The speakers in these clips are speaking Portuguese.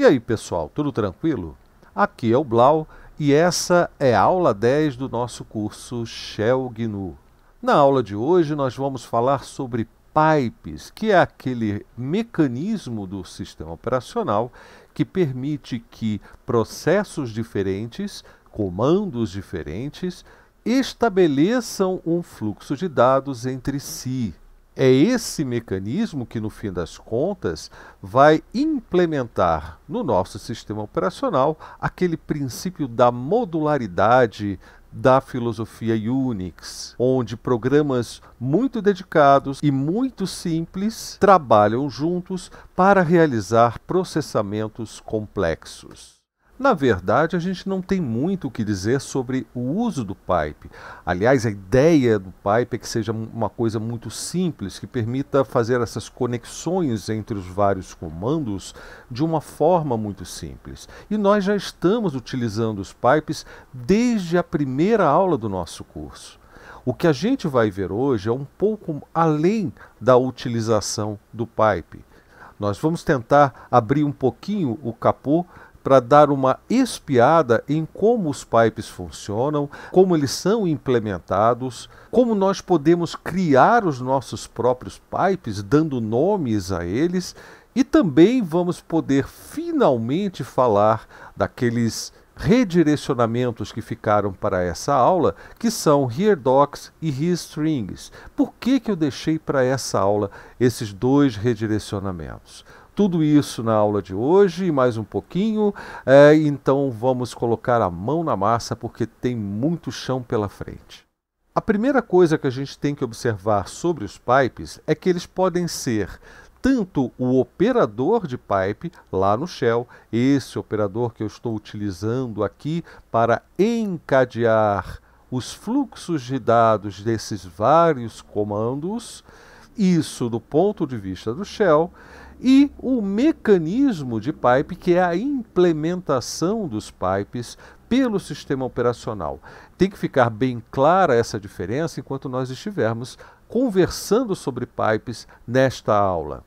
E aí, pessoal, tudo tranquilo? Aqui é o Blau e essa é a aula 10 do nosso curso Shell GNU. Na aula de hoje nós vamos falar sobre pipes, que é aquele mecanismo do sistema operacional que permite que processos diferentes, comandos diferentes, estabeleçam um fluxo de dados entre si é esse mecanismo que, no fim das contas, vai implementar no nosso sistema operacional aquele princípio da modularidade da filosofia Unix, onde programas muito dedicados e muito simples trabalham juntos para realizar processamentos complexos. Na verdade, a gente não tem muito o que dizer sobre o uso do pipe. Aliás, a ideia do pipe é que seja uma coisa muito simples, que permita fazer essas conexões entre os vários comandos de uma forma muito simples. E nós já estamos utilizando os pipes desde a primeira aula do nosso curso. O que a gente vai ver hoje é um pouco além da utilização do pipe. Nós vamos tentar abrir um pouquinho o capô para dar uma espiada em como os pipes funcionam, como eles são implementados, como nós podemos criar os nossos próprios pipes, dando nomes a eles, e também vamos poder finalmente falar daqueles redirecionamentos que ficaram para essa aula, que são HereDocs e HereStrings. Por que, que eu deixei para essa aula esses dois redirecionamentos? tudo isso na aula de hoje, mais um pouquinho. É, então vamos colocar a mão na massa porque tem muito chão pela frente. A primeira coisa que a gente tem que observar sobre os pipes é que eles podem ser tanto o operador de pipe lá no shell, esse operador que eu estou utilizando aqui para encadear os fluxos de dados desses vários comandos, isso do ponto de vista do shell, e o mecanismo de pipe, que é a implementação dos pipes pelo sistema operacional. Tem que ficar bem clara essa diferença enquanto nós estivermos conversando sobre pipes nesta aula.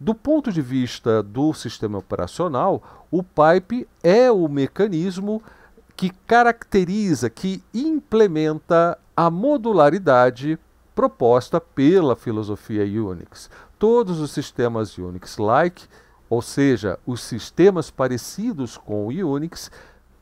Do ponto de vista do sistema operacional, o pipe é o mecanismo que caracteriza, que implementa a modularidade proposta pela filosofia Unix. Todos os sistemas Unix-like, ou seja, os sistemas parecidos com o Unix,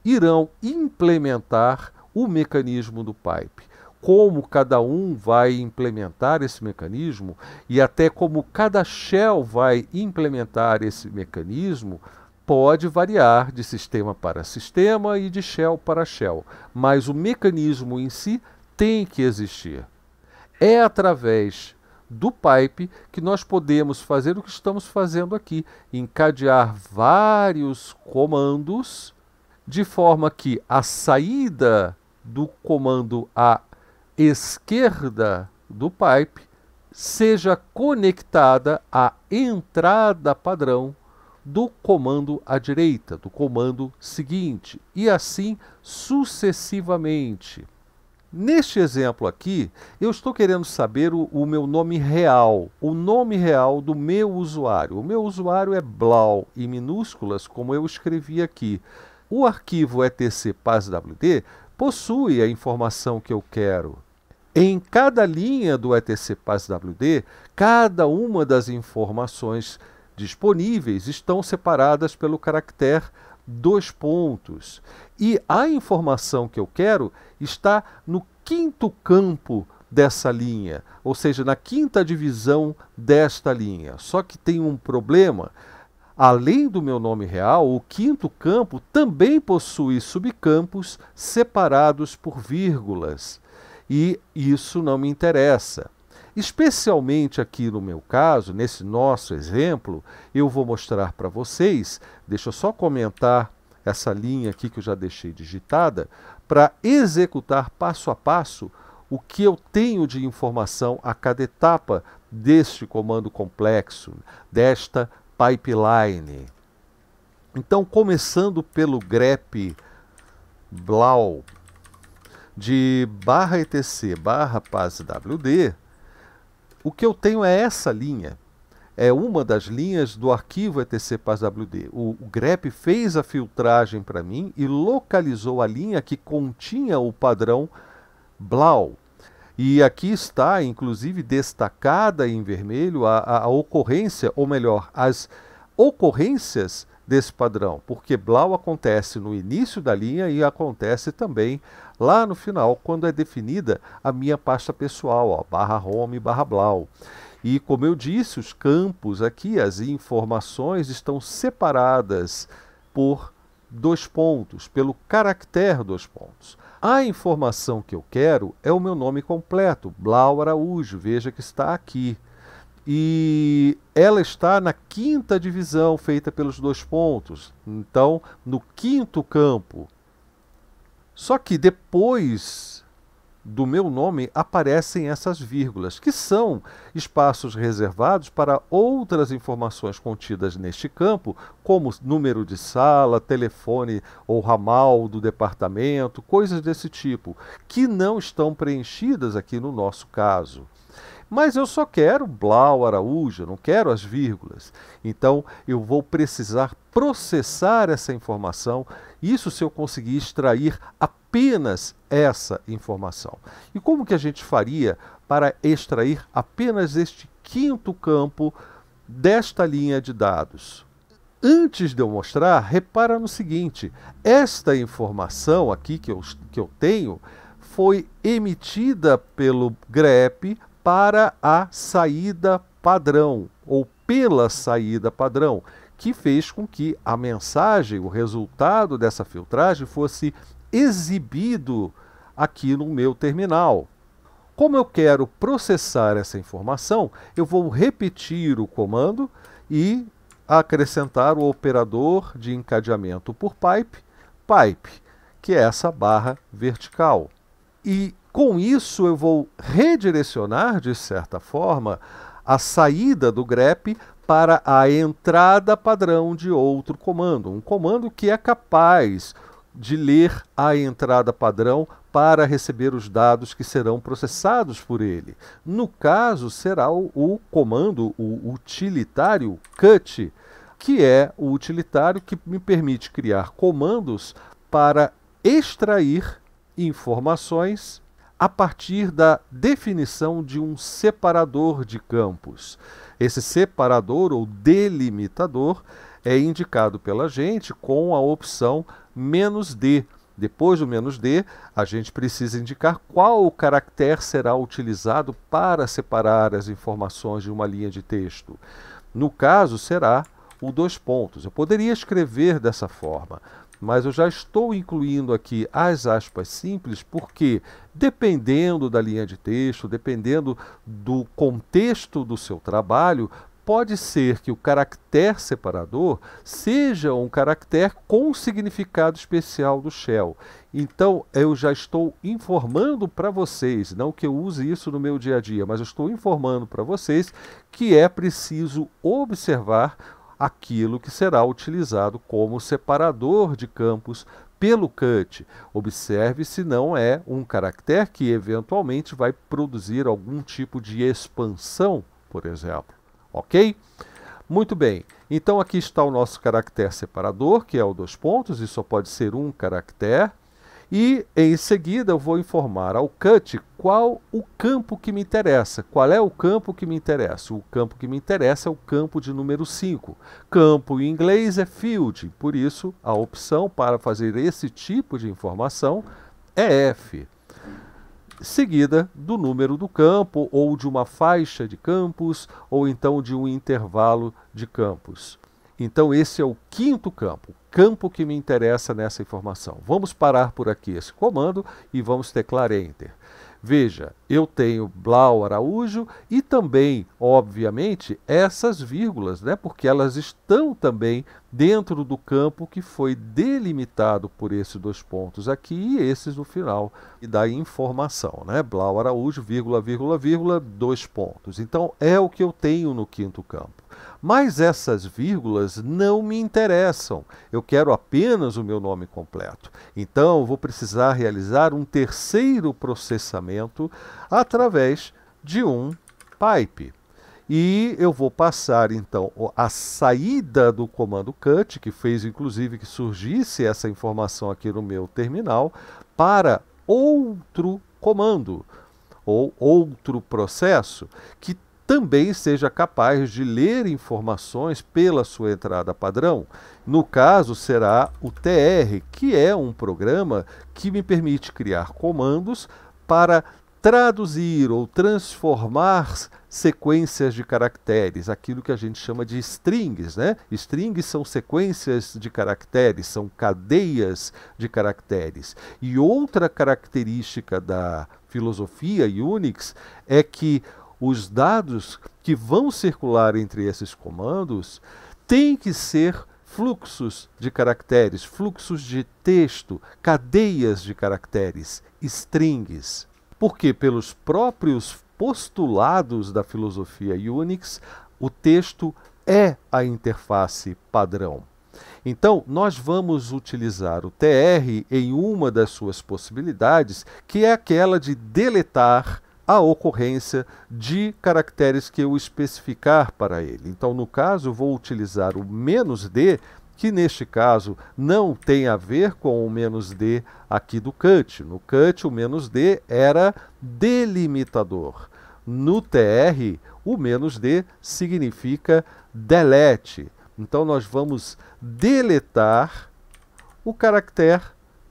irão implementar o mecanismo do pipe como cada um vai implementar esse mecanismo e até como cada shell vai implementar esse mecanismo pode variar de sistema para sistema e de shell para shell, mas o mecanismo em si tem que existir. É através do pipe que nós podemos fazer o que estamos fazendo aqui, encadear vários comandos de forma que a saída do comando à esquerda do pipe seja conectada à entrada padrão do comando à direita, do comando seguinte, e assim sucessivamente. Neste exemplo aqui, eu estou querendo saber o, o, meu nome real, o nome real do meu usuário. O meu usuário é Blau, em minúsculas, como eu escrevi aqui. O arquivo etc passwd possui a informação que eu quero. Em cada linha do etc passwd, cada uma das informações disponíveis estão separadas pelo caractere dois pontos. E a informação que eu quero está no quinto campo dessa linha, ou seja, na quinta divisão desta linha. Só que tem um problema. Além do meu nome real, o quinto campo também possui subcampos separados por vírgulas. E isso não me interessa. Especialmente aqui no meu caso, nesse nosso exemplo, eu vou mostrar para vocês, deixa eu só comentar essa linha aqui que eu já deixei digitada, para executar passo a passo o que eu tenho de informação a cada etapa deste comando complexo, desta pipeline. Então, começando pelo grep blau de barra etc barra paswd, o que eu tenho é essa linha. É uma das linhas do arquivo ETC PASWD. O, o grep fez a filtragem para mim e localizou a linha que continha o padrão Blau. E aqui está, inclusive, destacada em vermelho a, a, a ocorrência, ou melhor, as ocorrências desse padrão, porque Blau acontece no início da linha e acontece também lá no final, quando é definida a minha pasta pessoal, ó, barra home, barra Blau. E como eu disse, os campos aqui, as informações estão separadas por dois pontos, pelo caractere dois pontos. A informação que eu quero é o meu nome completo, Blau Araújo, veja que está aqui e ela está na quinta divisão feita pelos dois pontos, então no quinto campo. Só que depois do meu nome aparecem essas vírgulas, que são espaços reservados para outras informações contidas neste campo, como número de sala, telefone ou ramal do departamento, coisas desse tipo, que não estão preenchidas aqui no nosso caso mas eu só quero Blau Araújo, não quero as vírgulas. Então eu vou precisar processar essa informação, isso se eu conseguir extrair apenas essa informação. E como que a gente faria para extrair apenas este quinto campo desta linha de dados? Antes de eu mostrar, repara no seguinte: esta informação aqui que eu, que eu tenho foi emitida pelo GREP para a saída padrão ou pela saída padrão, que fez com que a mensagem, o resultado dessa filtragem fosse exibido aqui no meu terminal. Como eu quero processar essa informação, eu vou repetir o comando e acrescentar o operador de encadeamento por pipe, pipe, que é essa barra vertical. E com isso, eu vou redirecionar, de certa forma, a saída do grep para a entrada padrão de outro comando, um comando que é capaz de ler a entrada padrão para receber os dados que serão processados por ele. No caso, será o, o comando, o utilitário cut, que é o utilitário que me permite criar comandos para extrair informações a partir da definição de um separador de campos. Esse separador ou delimitador é indicado pela gente com a opção menos D. Depois do menos D, a gente precisa indicar qual caractere será utilizado para separar as informações de uma linha de texto. No caso, será o dois pontos. Eu poderia escrever dessa forma mas eu já estou incluindo aqui as aspas simples, porque dependendo da linha de texto, dependendo do contexto do seu trabalho, pode ser que o caractere separador seja um caractere com significado especial do shell. Então, eu já estou informando para vocês, não que eu use isso no meu dia a dia, mas eu estou informando para vocês que é preciso observar aquilo que será utilizado como separador de campos pelo cut. Observe se não é um caractere que eventualmente vai produzir algum tipo de expansão, por exemplo. Ok? Muito bem, então aqui está o nosso caractere separador, que é o dois pontos, e só pode ser um caractere. E em seguida eu vou informar ao CUT qual o campo que me interessa. Qual é o campo que me interessa? O campo que me interessa é o campo de número 5. Campo em inglês é field, por isso a opção para fazer esse tipo de informação é F. Seguida do número do campo, ou de uma faixa de campos, ou então de um intervalo de campos. Então, esse é o quinto campo, campo que me interessa nessa informação. Vamos parar por aqui esse comando e vamos teclar Enter. Veja, eu tenho Blau Araújo e também, obviamente, essas vírgulas, né? porque elas estão também dentro do campo que foi delimitado por esses dois pontos aqui e esses no final e da informação, né? Blau Araújo, vírgula, vírgula, vírgula, dois pontos. Então, é o que eu tenho no quinto campo. Mas essas vírgulas não me interessam. Eu quero apenas o meu nome completo. Então, vou precisar realizar um terceiro processamento através de um pipe. E eu vou passar então a saída do comando cut, que fez inclusive que surgisse essa informação aqui no meu terminal, para outro comando ou outro processo que também seja capaz de ler informações pela sua entrada padrão. No caso, será o TR, que é um programa que me permite criar comandos para traduzir ou transformar sequências de caracteres, aquilo que a gente chama de strings, né? Strings são sequências de caracteres, são cadeias de caracteres. E outra característica da filosofia Unix é que os dados que vão circular entre esses comandos têm que ser fluxos de caracteres, fluxos de texto, cadeias de caracteres, strings. Porque, pelos próprios postulados da filosofia Unix, o texto é a interface padrão. Então, nós vamos utilizar o TR em uma das suas possibilidades, que é aquela de deletar a ocorrência de caracteres que eu especificar para ele. Então, no caso, vou utilizar o menos D, que neste caso não tem a ver com o menos D aqui do CUT. No CUT, o menos D era delimitador. No TR, o menos D significa delete. Então, nós vamos deletar o caractere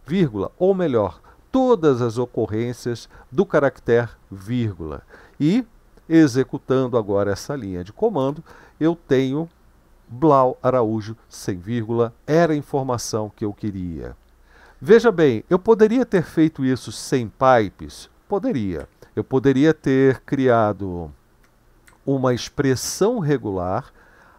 vírgula, ou melhor, todas as ocorrências do caractere vírgula. E, executando agora essa linha de comando, eu tenho Blau Araújo sem vírgula, era a informação que eu queria. Veja bem, eu poderia ter feito isso sem pipes? Poderia. Eu poderia ter criado uma expressão regular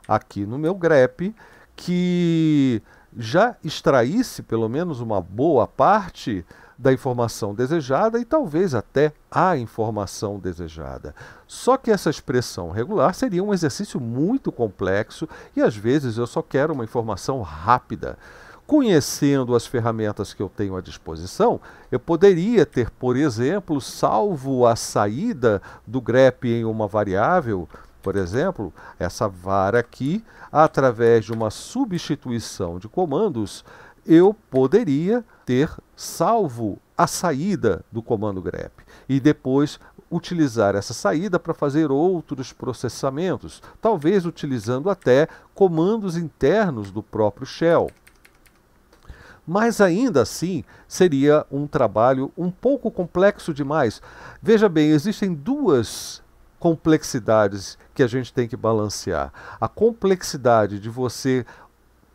aqui no meu grep que já extraísse pelo menos uma boa parte da informação desejada e talvez até a informação desejada. Só que essa expressão regular seria um exercício muito complexo e às vezes eu só quero uma informação rápida. Conhecendo as ferramentas que eu tenho à disposição, eu poderia ter, por exemplo, salvo a saída do grep em uma variável, por exemplo, essa vara aqui, através de uma substituição de comandos, eu poderia ter salvo a saída do comando grep e depois utilizar essa saída para fazer outros processamentos, talvez utilizando até comandos internos do próprio shell. Mas ainda assim seria um trabalho um pouco complexo demais. Veja bem, existem duas complexidades que a gente tem que balancear. A complexidade de você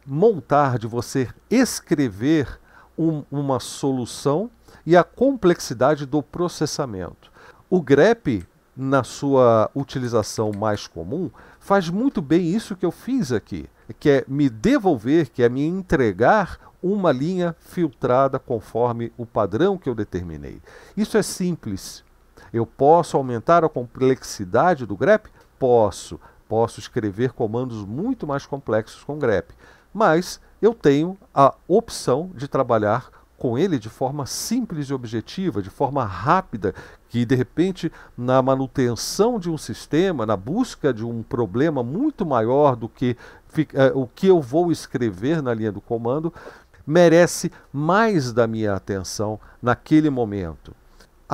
montar, de você escrever um, uma solução e a complexidade do processamento. O grep, na sua utilização mais comum, faz muito bem isso que eu fiz aqui, que é me devolver, que é me entregar uma linha filtrada conforme o padrão que eu determinei. Isso é simples. Eu posso aumentar a complexidade do grep? Posso. Posso escrever comandos muito mais complexos com grep mas eu tenho a opção de trabalhar com ele de forma simples e objetiva, de forma rápida, que de repente na manutenção de um sistema, na busca de um problema muito maior do que eh, o que eu vou escrever na linha do comando, merece mais da minha atenção naquele momento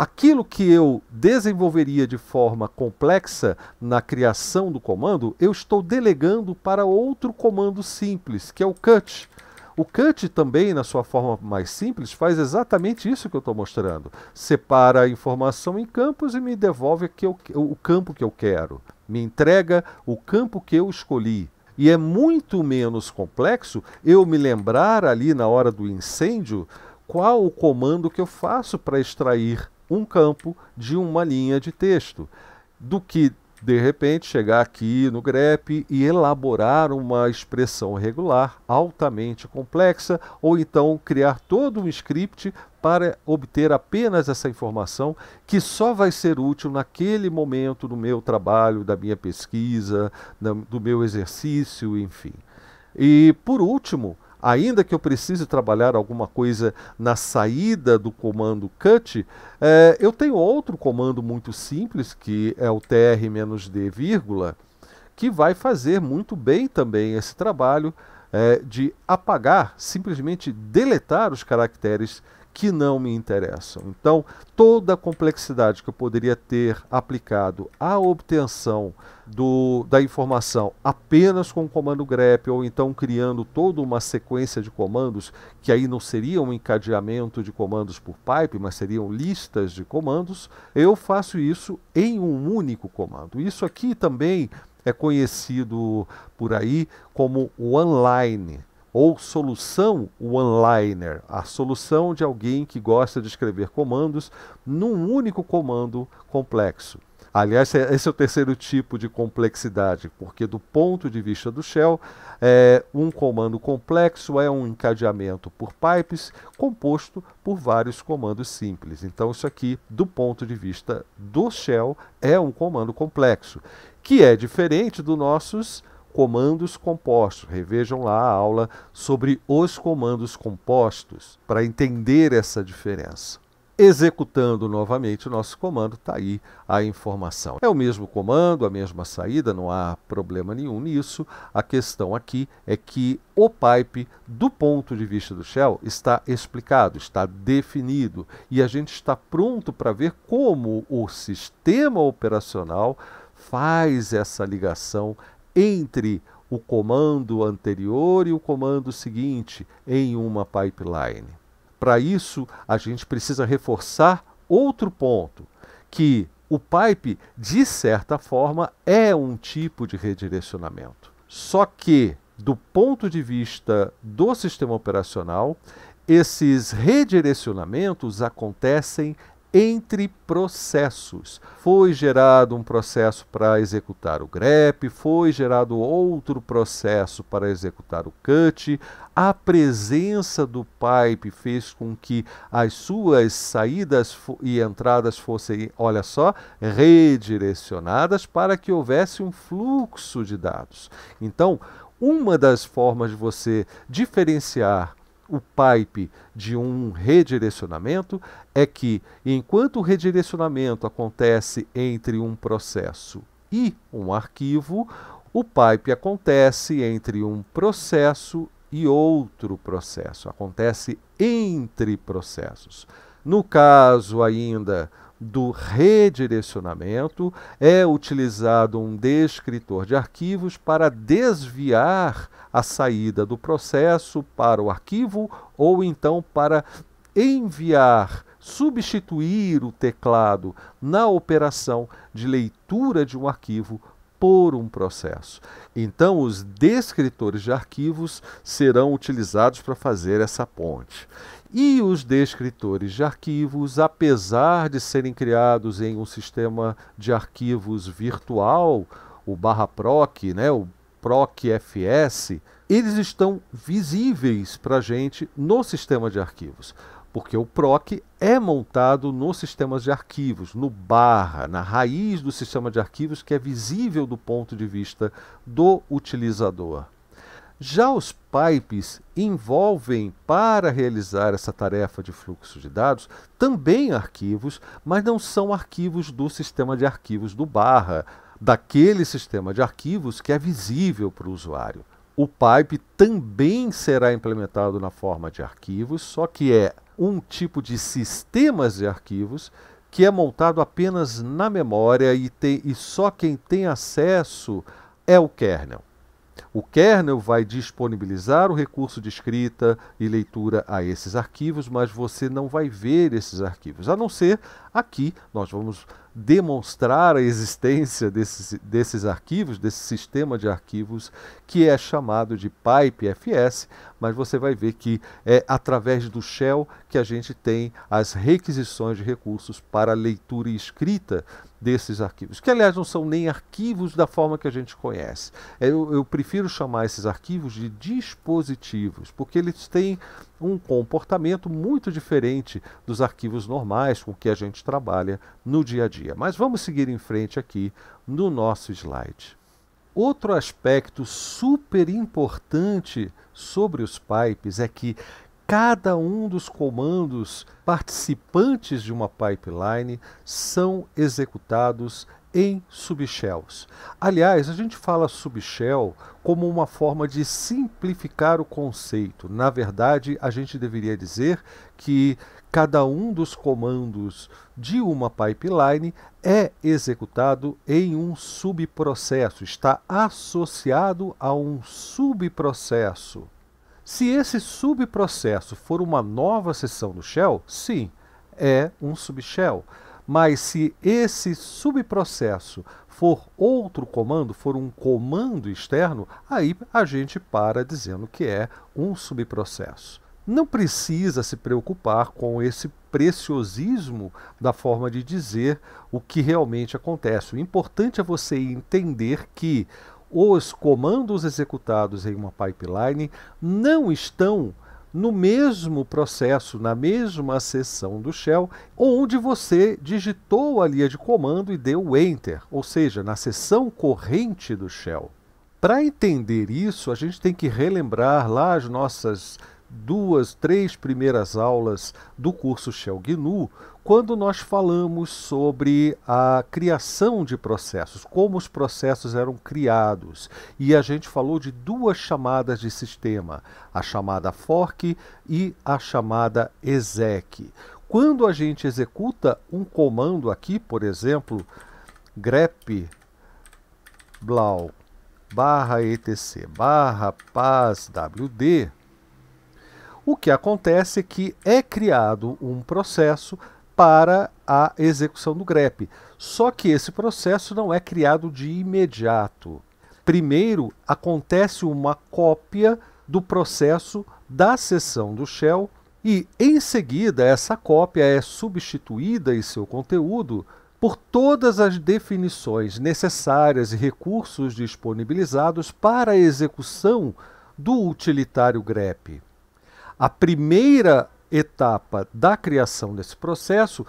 aquilo que eu desenvolveria de forma complexa na criação do comando, eu estou delegando para outro comando simples, que é o cut. O cut também, na sua forma mais simples, faz exatamente isso que eu estou mostrando. Separa a informação em campos e me devolve o campo que eu quero. Me entrega o campo que eu escolhi. E é muito menos complexo eu me lembrar ali na hora do incêndio qual o comando que eu faço para extrair um campo de uma linha de texto, do que de repente chegar aqui no grep e elaborar uma expressão regular altamente complexa ou então criar todo um script para obter apenas essa informação que só vai ser útil naquele momento do meu trabalho, da minha pesquisa, do meu exercício, enfim. E por último, ainda que eu precise trabalhar alguma coisa na saída do comando cut, é, eu tenho outro comando muito simples, que é o tr-d, que vai fazer muito bem também esse trabalho é, de apagar, simplesmente deletar os caracteres que não me interessam. Então, toda a complexidade que eu poderia ter aplicado à obtenção do, da informação apenas com o comando grep ou então criando toda uma sequência de comandos que aí não seria um encadeamento de comandos por pipe, mas seriam listas de comandos, eu faço isso em um único comando. Isso aqui também é conhecido por aí como one-line ou solução one-liner, a solução de alguém que gosta de escrever comandos num único comando complexo. Aliás, é, esse é o terceiro tipo de complexidade, porque do ponto de vista do shell, é, um comando complexo é um encadeamento por pipes composto por vários comandos simples. Então, isso aqui, do ponto de vista do shell, é um comando complexo, que é diferente dos nossos comandos compostos. Revejam lá a aula sobre os comandos compostos para entender essa diferença executando novamente o nosso comando, está aí a informação. É o mesmo comando, a mesma saída, não há problema nenhum nisso. A questão aqui é que o pipe, do ponto de vista do shell, está explicado, está definido e a gente está pronto para ver como o sistema operacional faz essa ligação entre o comando anterior e o comando seguinte em uma pipeline. Para isso, a gente precisa reforçar outro ponto, que o pipe, de certa forma, é um tipo de redirecionamento. Só que, do ponto de vista do sistema operacional, esses redirecionamentos acontecem entre processos. Foi gerado um processo para executar o grep, foi gerado outro processo para executar o cut. A presença do pipe fez com que as suas saídas e entradas fossem, olha só, redirecionadas para que houvesse um fluxo de dados. Então, uma das formas de você diferenciar o pipe de um redirecionamento é que, enquanto o redirecionamento acontece entre um processo e um arquivo, o pipe acontece entre um processo e outro processo, acontece entre processos. No caso ainda do redirecionamento, é utilizado um descritor de arquivos para desviar a saída do processo para o arquivo ou então para enviar, substituir o teclado na operação de leitura de um arquivo por um processo. Então, os descritores de arquivos serão utilizados para fazer essa ponte. E os descritores de arquivos, apesar de serem criados em um sistema de arquivos virtual, o barra proc, né, o procfs, eles estão visíveis para a gente no sistema de arquivos, porque o proc é montado nos sistemas de arquivos, no barra, na raiz do sistema de arquivos que é visível do ponto de vista do utilizador. Já os pipes envolvem, para realizar essa tarefa de fluxo de dados, também arquivos, mas não são arquivos do sistema de arquivos do barra, daquele sistema de arquivos que é visível para o usuário. O pipe também será implementado na forma de arquivos, só que é um tipo de sistemas de arquivos que é montado apenas na memória e, tem, e só quem tem acesso é o kernel. O kernel vai disponibilizar o recurso de escrita e leitura a esses arquivos, mas você não vai ver esses arquivos, a não ser aqui nós vamos demonstrar a existência desses, desses arquivos, desse sistema de arquivos que é chamado de PipeFS, mas você vai ver que é através do shell que a gente tem as requisições de recursos para leitura e escrita desses arquivos, que aliás não são nem arquivos da forma que a gente conhece. Eu, eu prefiro chamar esses arquivos de dispositivos, porque eles têm um comportamento muito diferente dos arquivos normais com que a gente trabalha no dia a dia. Mas vamos seguir em frente aqui no nosso slide. Outro aspecto super importante sobre os pipes é que cada um dos comandos participantes de uma pipeline são executados em subshells. Aliás, a gente fala subshell como uma forma de simplificar o conceito. Na verdade, a gente deveria dizer que cada um dos comandos de uma pipeline é executado em um subprocesso, está associado a um subprocesso. Se esse subprocesso for uma nova sessão do shell, sim, é um subshell. Mas se esse subprocesso for outro comando, for um comando externo, aí a gente para dizendo que é um subprocesso. Não precisa se preocupar com esse preciosismo da forma de dizer o que realmente acontece. O importante é você entender que os comandos executados em uma pipeline não estão no mesmo processo, na mesma seção do shell, onde você digitou a linha de comando e deu enter, ou seja, na seção corrente do shell. Para entender isso, a gente tem que relembrar lá as nossas duas, três primeiras aulas do curso Shell GNU, quando nós falamos sobre a criação de processos, como os processos eram criados, e a gente falou de duas chamadas de sistema, a chamada fork e a chamada exec. Quando a gente executa um comando aqui, por exemplo, grep blau barra etc barra paz wd, o que acontece é que é criado um processo para a execução do grep. Só que esse processo não é criado de imediato. Primeiro acontece uma cópia do processo da seção do Shell e, em seguida, essa cópia é substituída em seu conteúdo por todas as definições necessárias e recursos disponibilizados para a execução do utilitário grep. A primeira etapa da criação desse processo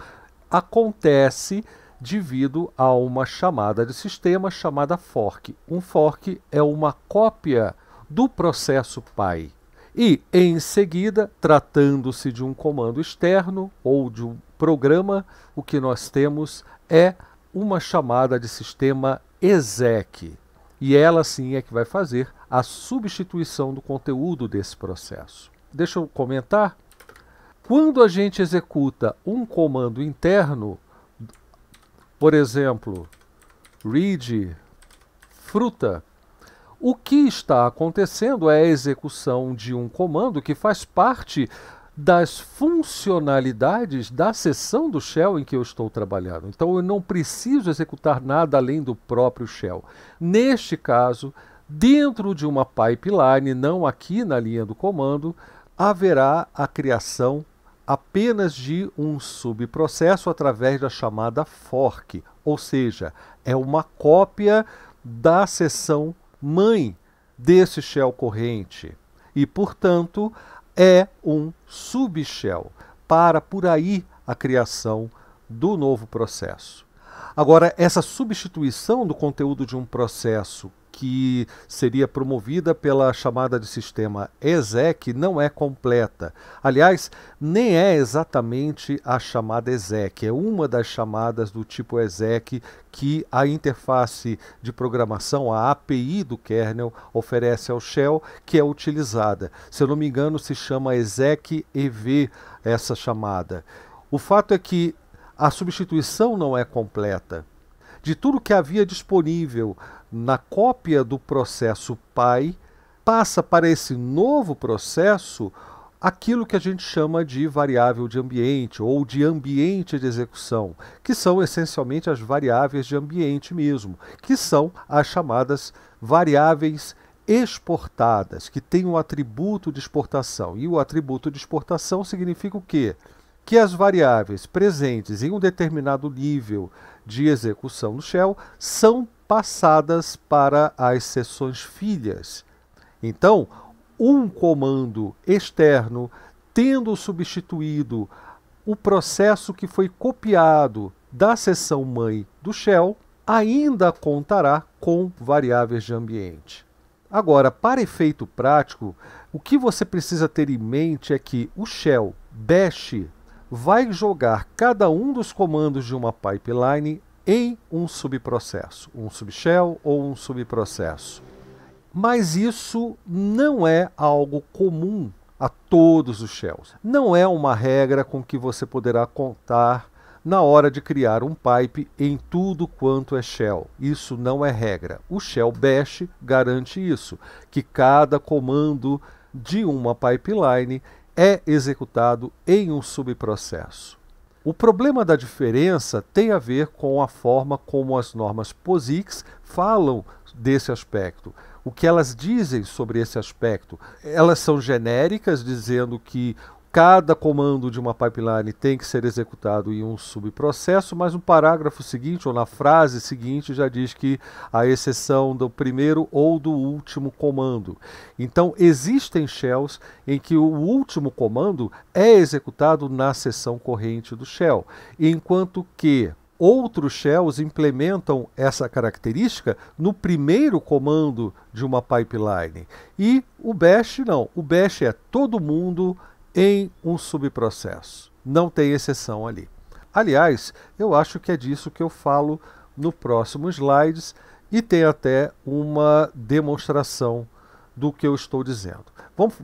acontece devido a uma chamada de sistema chamada fork. Um fork é uma cópia do processo pai. E, em seguida, tratando-se de um comando externo ou de um programa, o que nós temos é uma chamada de sistema exec. E ela sim é que vai fazer a substituição do conteúdo desse processo. Deixa eu comentar quando a gente executa um comando interno, por exemplo, read fruta, o que está acontecendo é a execução de um comando que faz parte das funcionalidades da seção do shell em que eu estou trabalhando. Então eu não preciso executar nada além do próprio shell. Neste caso, dentro de uma pipeline, não aqui na linha do comando, haverá a criação apenas de um subprocesso através da chamada fork, ou seja, é uma cópia da seção mãe desse shell corrente e, portanto, é um subshell para por aí a criação do novo processo. Agora, essa substituição do conteúdo de um processo que seria promovida pela chamada de sistema ESEC não é completa. Aliás, nem é exatamente a chamada ESEC, é uma das chamadas do tipo ESEC que a interface de programação, a API do kernel, oferece ao shell, que é utilizada. Se eu não me engano, se chama ESEC EV essa chamada. O fato é que a substituição não é completa. De tudo que havia disponível na cópia do processo pai, passa para esse novo processo aquilo que a gente chama de variável de ambiente ou de ambiente de execução, que são essencialmente as variáveis de ambiente mesmo, que são as chamadas variáveis exportadas, que têm um atributo de exportação. E o atributo de exportação significa o quê? Que as variáveis presentes em um determinado nível de execução no shell são passadas para as seções filhas. Então, um comando externo, tendo substituído o processo que foi copiado da seção mãe do shell, ainda contará com variáveis de ambiente. Agora, para efeito prático, o que você precisa ter em mente é que o shell bash vai jogar cada um dos comandos de uma pipeline em um subprocesso, um subshell ou um subprocesso. Mas isso não é algo comum a todos os shells. Não é uma regra com que você poderá contar na hora de criar um pipe em tudo quanto é shell. Isso não é regra. O shell bash garante isso, que cada comando de uma pipeline é executado em um subprocesso. O problema da diferença tem a ver com a forma como as normas POSIX falam desse aspecto. O que elas dizem sobre esse aspecto? Elas são genéricas, dizendo que Cada comando de uma pipeline tem que ser executado em um subprocesso, mas no parágrafo seguinte ou na frase seguinte já diz que a exceção do primeiro ou do último comando. Então existem shells em que o último comando é executado na seção corrente do shell, enquanto que outros shells implementam essa característica no primeiro comando de uma pipeline. E o bash não, o bash é todo mundo em um subprocesso. Não tem exceção ali. Aliás, eu acho que é disso que eu falo no próximo slides e tem até uma demonstração do que eu estou dizendo.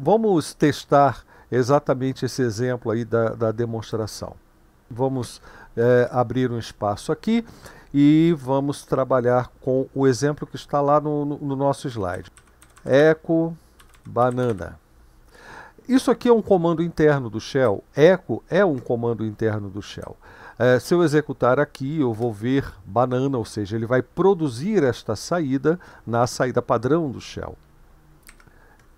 Vamos, testar exatamente esse exemplo aí da, da demonstração. Vamos é, abrir um espaço aqui e vamos trabalhar com o exemplo que está lá no, no, no nosso slide. Eco banana. Isso aqui é um comando interno do shell. Echo é um comando interno do shell. É, se eu executar aqui, eu vou ver banana, ou seja, ele vai produzir esta saída na saída padrão do shell.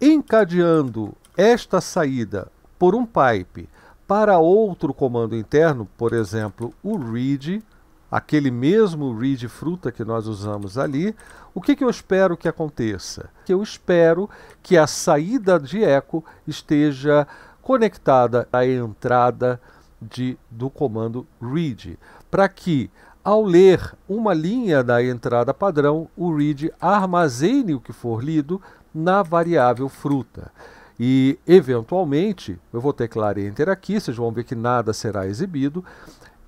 Encadeando esta saída por um pipe para outro comando interno, por exemplo, o read, aquele mesmo read fruta que nós usamos ali, o que, que eu espero que aconteça? Eu espero que a saída de eco esteja conectada à entrada de, do comando read, para que ao ler uma linha da entrada padrão, o read armazene o que for lido na variável fruta. E, eventualmente, eu vou teclar Enter aqui, vocês vão ver que nada será exibido,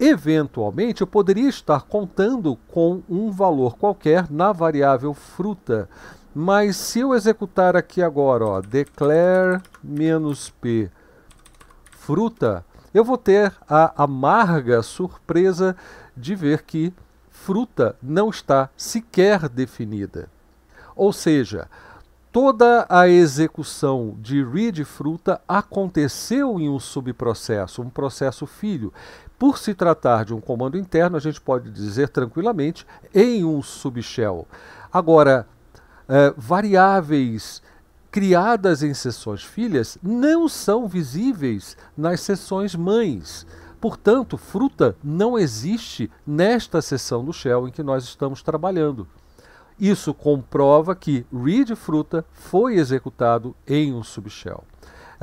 Eventualmente, eu poderia estar contando com um valor qualquer na variável fruta, mas se eu executar aqui agora, ó, declare menos p fruta, eu vou ter a amarga surpresa de ver que fruta não está sequer definida. Ou seja, toda a execução de read fruta aconteceu em um subprocesso, um processo filho, por se tratar de um comando interno, a gente pode dizer tranquilamente em um subshell. Agora, eh, variáveis criadas em sessões filhas não são visíveis nas sessões mães. Portanto, fruta não existe nesta seção do shell em que nós estamos trabalhando. Isso comprova que read fruta foi executado em um subshell.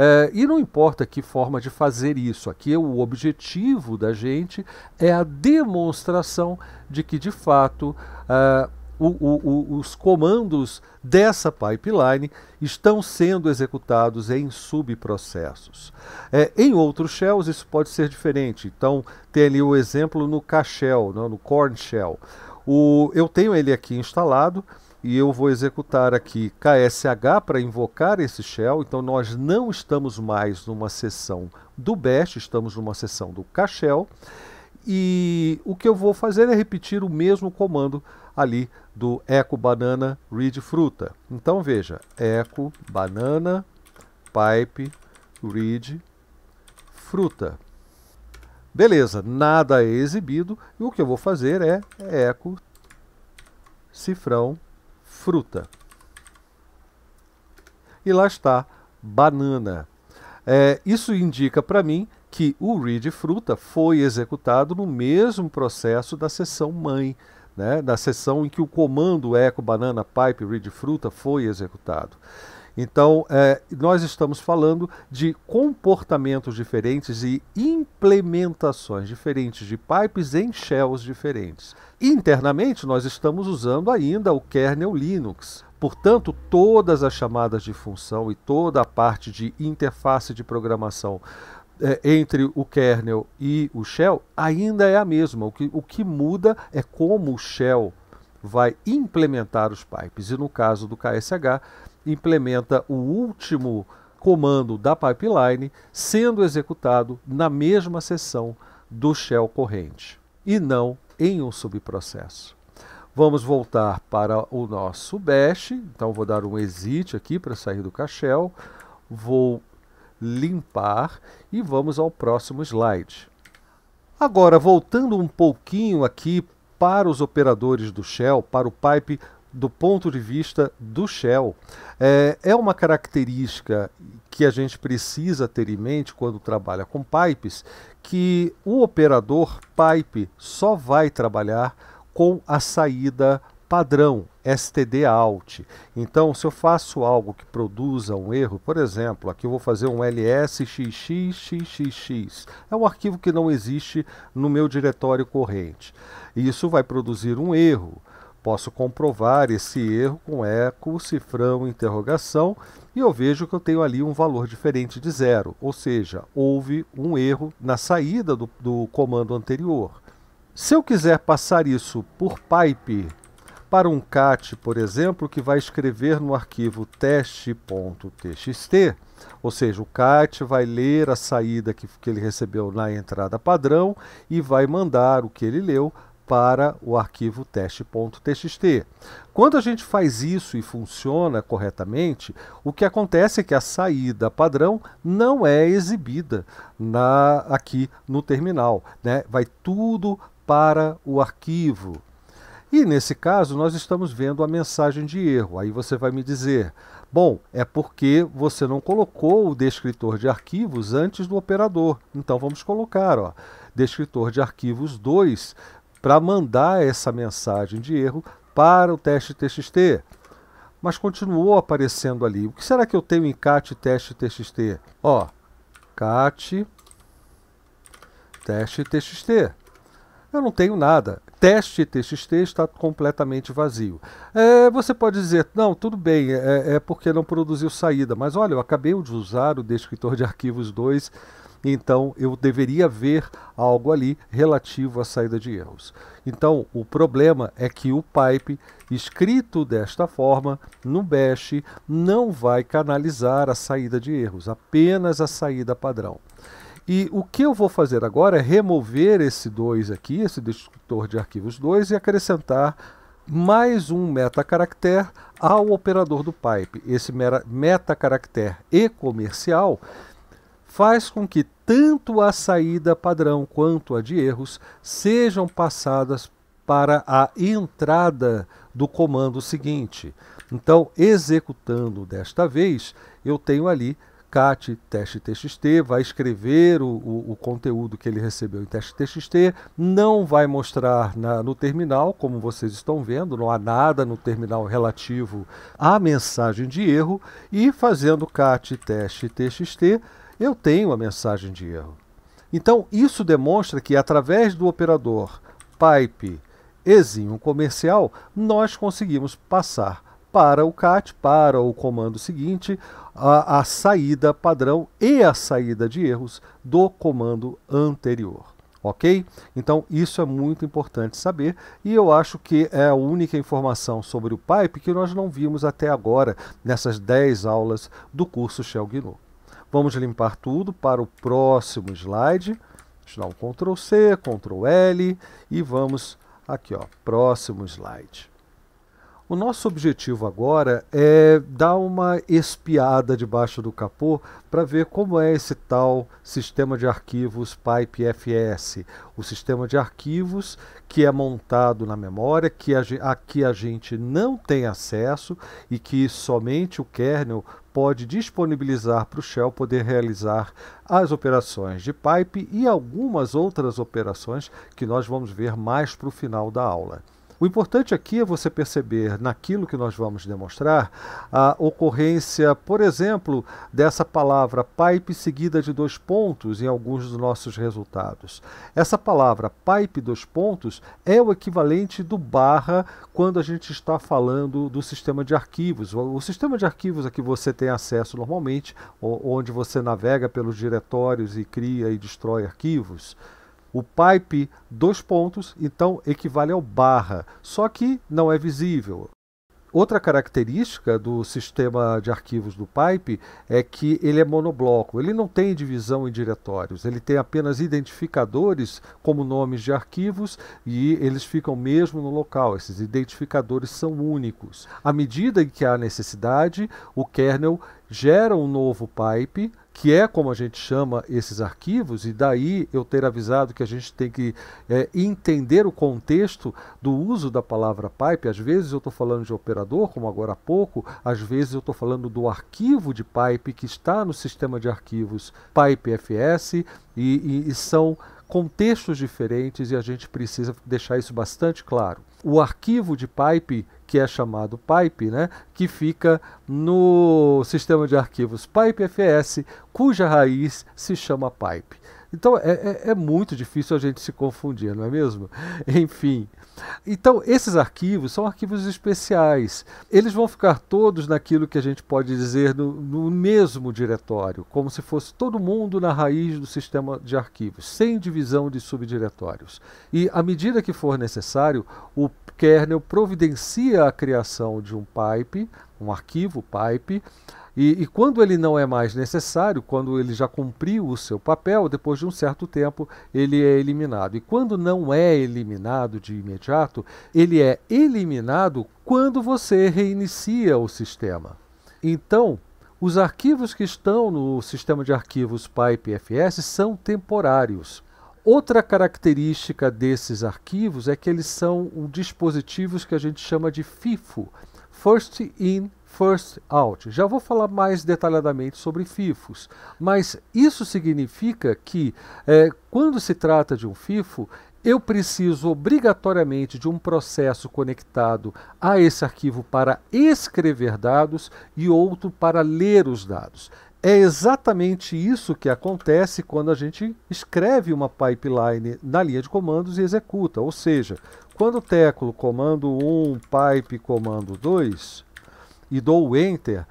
É, e não importa que forma de fazer isso, aqui é o objetivo da gente é a demonstração de que, de fato, é, o, o, o, os comandos dessa pipeline estão sendo executados em subprocessos. É, em outros shells isso pode ser diferente. Então tem ali o exemplo no K-Shell, né, no Corn Shell. eu tenho ele aqui instalado e eu vou executar aqui KSH para invocar esse shell. Então, nós não estamos mais numa sessão do bash, estamos numa sessão do cachel. E o que eu vou fazer é repetir o mesmo comando ali do eco banana read fruta. Então, veja, eco banana pipe read fruta. Beleza, nada é exibido. E o que eu vou fazer é eco cifrão fruta. E lá está, banana. É, isso indica para mim que o read fruta foi executado no mesmo processo da sessão mãe, né, da sessão em que o comando echo banana pipe read fruta foi executado. Então, é, nós estamos falando de comportamentos diferentes e implementações diferentes de pipes em shells diferentes. Internamente, nós estamos usando ainda o kernel Linux. Portanto, todas as chamadas de função e toda a parte de interface de programação é, entre o kernel e o shell ainda é a mesma. O que, o que muda é como o shell vai implementar os pipes. E no caso do KSH, implementa o último comando da pipeline sendo executado na mesma seção do shell corrente e não em um subprocesso. Vamos voltar para o nosso bash, então vou dar um exit aqui para sair do caixel, vou limpar e vamos ao próximo slide. Agora, voltando um pouquinho aqui para os operadores do shell, para o pipe do ponto de vista do Shell. É, é, uma característica que a gente precisa ter em mente quando trabalha com pipes, que o operador pipe só vai trabalhar com a saída padrão STD out. Então, se eu faço algo que produza um erro, por exemplo, aqui eu vou fazer um lsxxxxx. É um arquivo que não existe no meu diretório corrente. Isso vai produzir um erro. Posso comprovar esse erro com eco, cifrão, interrogação e eu vejo que eu tenho ali um valor diferente de zero, ou seja, houve um erro na saída do, do comando anterior. Se eu quiser passar isso por pipe para um cat, por exemplo, que vai escrever no arquivo teste.txt, ou seja, o cat vai ler a saída que, que ele recebeu na entrada padrão e vai mandar o que ele leu para o arquivo teste.txt. Quando a gente faz isso e funciona corretamente, o que acontece é que a saída padrão não é exibida na, aqui no terminal. Né? Vai tudo para o arquivo. E nesse caso, nós estamos vendo a mensagem de erro. Aí você vai me dizer, bom, é porque você não colocou o descritor de arquivos antes do operador. Então vamos colocar, ó, descritor de arquivos 2 para mandar essa mensagem de erro para o teste TXT. Mas continuou aparecendo ali. O que será que eu tenho em cat teste TXT? Ó, cat teste TXT. Eu não tenho nada. Teste TXT está completamente vazio. É, você pode dizer, não, tudo bem, é, é porque não produziu saída. Mas olha, eu acabei de usar o descritor de arquivos 2 então eu deveria ver algo ali relativo à saída de erros. Então, o problema é que o pipe, escrito desta forma, no bash, não vai canalizar a saída de erros, apenas a saída padrão. E o que eu vou fazer agora é remover esse 2 aqui, esse destrutor de arquivos 2, e acrescentar mais um metacaractere ao operador do pipe. Esse metacaractere e comercial faz com que tanto a saída padrão quanto a de erros sejam passadas para a entrada do comando seguinte. Então, executando desta vez, eu tenho ali cat teste txt, vai escrever o, o, o, conteúdo que ele recebeu em teste txt, não vai mostrar na, no terminal, como vocês estão vendo, não há nada no terminal relativo à mensagem de erro, e fazendo cat teste txt, eu tenho a mensagem de erro. Então, isso demonstra que através do operador pipe exim comercial, nós conseguimos passar para o CAT, para o comando seguinte, a, a saída padrão e a saída de erros do comando anterior. Ok? Então, isso é muito importante saber e eu acho que é a única informação sobre o pipe que nós não vimos até agora nessas 10 aulas do curso Shell GNU. Vamos limpar tudo para o próximo slide. Deixa eu dar um Ctrl C, Ctrl L e vamos aqui, ó, próximo slide. O nosso objetivo agora é dar uma espiada debaixo do capô para ver como é esse tal sistema de arquivos pipefs, o sistema de arquivos que é montado na memória, que a, a que a gente não tem acesso e que somente o kernel pode disponibilizar para o Shell poder realizar as operações de pipe e algumas outras operações que nós vamos ver mais para o final da aula. O importante aqui é você perceber naquilo que nós vamos demonstrar a ocorrência, por exemplo, dessa palavra pipe seguida de dois pontos em alguns dos nossos resultados. Essa palavra pipe dois pontos é o equivalente do barra quando a gente está falando do sistema de arquivos. O sistema de arquivos a que você tem acesso normalmente, onde você navega pelos diretórios e cria e destrói arquivos, o pipe, dois pontos, então equivale ao barra, só que não é visível. Outra característica do sistema de arquivos do Pipe é que ele é monobloco, ele não tem divisão em diretórios, ele tem apenas identificadores como nomes de arquivos e eles ficam mesmo no local, esses identificadores são únicos. À medida em que há necessidade, o kernel gera um novo pipe que é como a gente chama esses arquivos, e daí eu ter avisado que a gente tem que é, entender o contexto do uso da palavra pipe. Às vezes eu estou falando de operador, como agora há pouco, às vezes eu estou falando do arquivo de pipe que está no sistema de arquivos PipeFS, e, e, e são contextos diferentes e a gente precisa deixar isso bastante claro. O arquivo de pipe que é chamado Pipe, né, que fica no sistema de arquivos PipeFS, cuja raiz se chama Pipe. Então é, é, é muito difícil a gente se confundir, não é mesmo? Enfim. Então, esses arquivos são arquivos especiais. Eles vão ficar todos naquilo que a gente pode dizer no, no mesmo diretório, como se fosse todo mundo na raiz do sistema de arquivos, sem divisão de subdiretórios. E, à medida que for necessário, o kernel providencia a criação de um pipe, um arquivo pipe, e, e, quando ele não é mais necessário, quando ele já cumpriu o seu papel, depois de um certo tempo ele é eliminado. E quando não é eliminado de imediato, ele é eliminado quando você reinicia o sistema. Então, os arquivos que estão no sistema de arquivos PyPFS são temporários. Outra característica desses arquivos é que eles são um dispositivos que a gente chama de FIFO, First In first out. Já vou falar mais detalhadamente sobre FIFOs, mas isso significa que é, quando se trata de um FIFO, eu preciso obrigatoriamente de um processo conectado a esse arquivo para escrever dados e outro para ler os dados. É exatamente isso que acontece quando a gente escreve uma pipeline na linha de comandos e executa. Ou seja, quando teclo comando 1, pipe comando 2, e dou o Enter,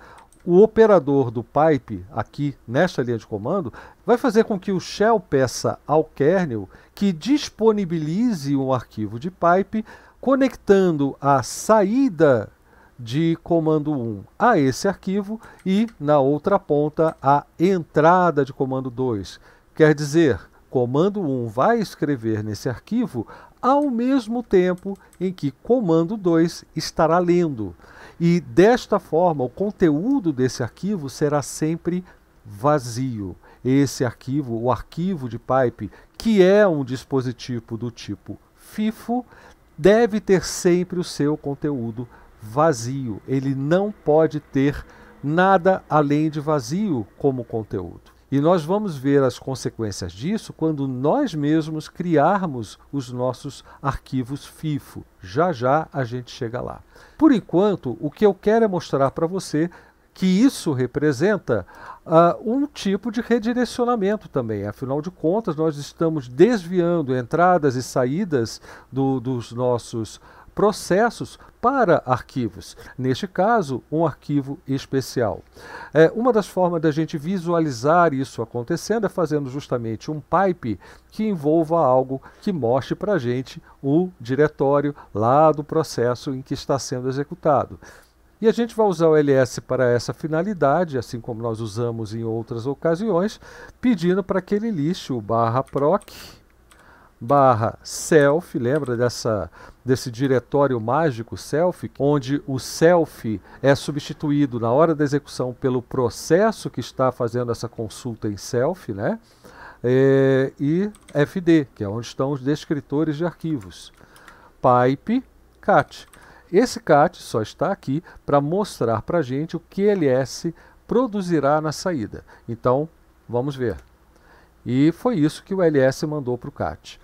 o operador do pipe aqui nesta linha de comando vai fazer com que o shell peça ao kernel que disponibilize um arquivo de pipe conectando a saída de comando 1 a esse arquivo e na outra ponta a entrada de comando 2. Quer dizer, comando 1 vai escrever nesse arquivo ao mesmo tempo em que comando 2 estará lendo. E desta forma, o conteúdo desse arquivo será sempre vazio. Esse arquivo, o arquivo de pipe, que é um dispositivo do tipo FIFO, deve ter sempre o seu conteúdo vazio. Ele não pode ter nada além de vazio como conteúdo. E nós vamos ver as consequências disso quando nós mesmos criarmos os nossos arquivos FIFO. Já já a gente chega lá. Por enquanto, o que eu quero é mostrar para você que isso representa uh, um tipo de redirecionamento também. Afinal de contas, nós estamos desviando entradas e saídas do, dos nossos processos para arquivos, neste caso, um arquivo especial. É, uma das formas da gente visualizar isso acontecendo é fazendo justamente um pipe que envolva algo que mostre para a gente o diretório lá do processo em que está sendo executado. E a gente vai usar o LS para essa finalidade, assim como nós usamos em outras ocasiões, pedindo para que ele o barra proc barra self, lembra dessa, desse diretório mágico self, onde o self é substituído na hora da execução pelo processo que está fazendo essa consulta em self, né? É, e FD, que é onde estão os descritores de arquivos. Pipe, cat. Esse cat só está aqui para mostrar para a gente o que LS é, produzirá na saída. Então, vamos ver. E foi isso que o LS mandou para o CAT.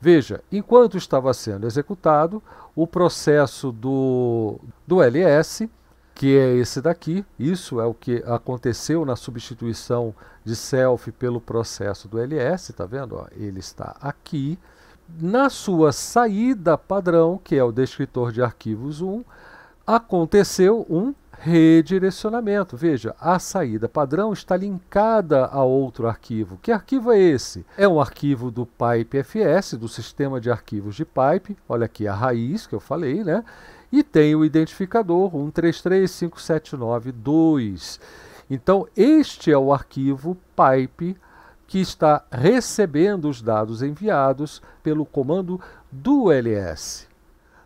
Veja, enquanto estava sendo executado, o processo do, do LS, que é esse daqui, isso é o que aconteceu na substituição de self pelo processo do LS, tá vendo? Ó, ele está aqui. Na sua saída padrão, que é o descritor de arquivos 1, aconteceu um redirecionamento. Veja, a saída padrão está linkada a outro arquivo. Que arquivo é esse? É um arquivo do PipeFS, do sistema de arquivos de Pipe. Olha aqui a raiz que eu falei, né? E tem o identificador 133579.2. Então, este é o arquivo pipe que está recebendo os dados enviados pelo comando do LS.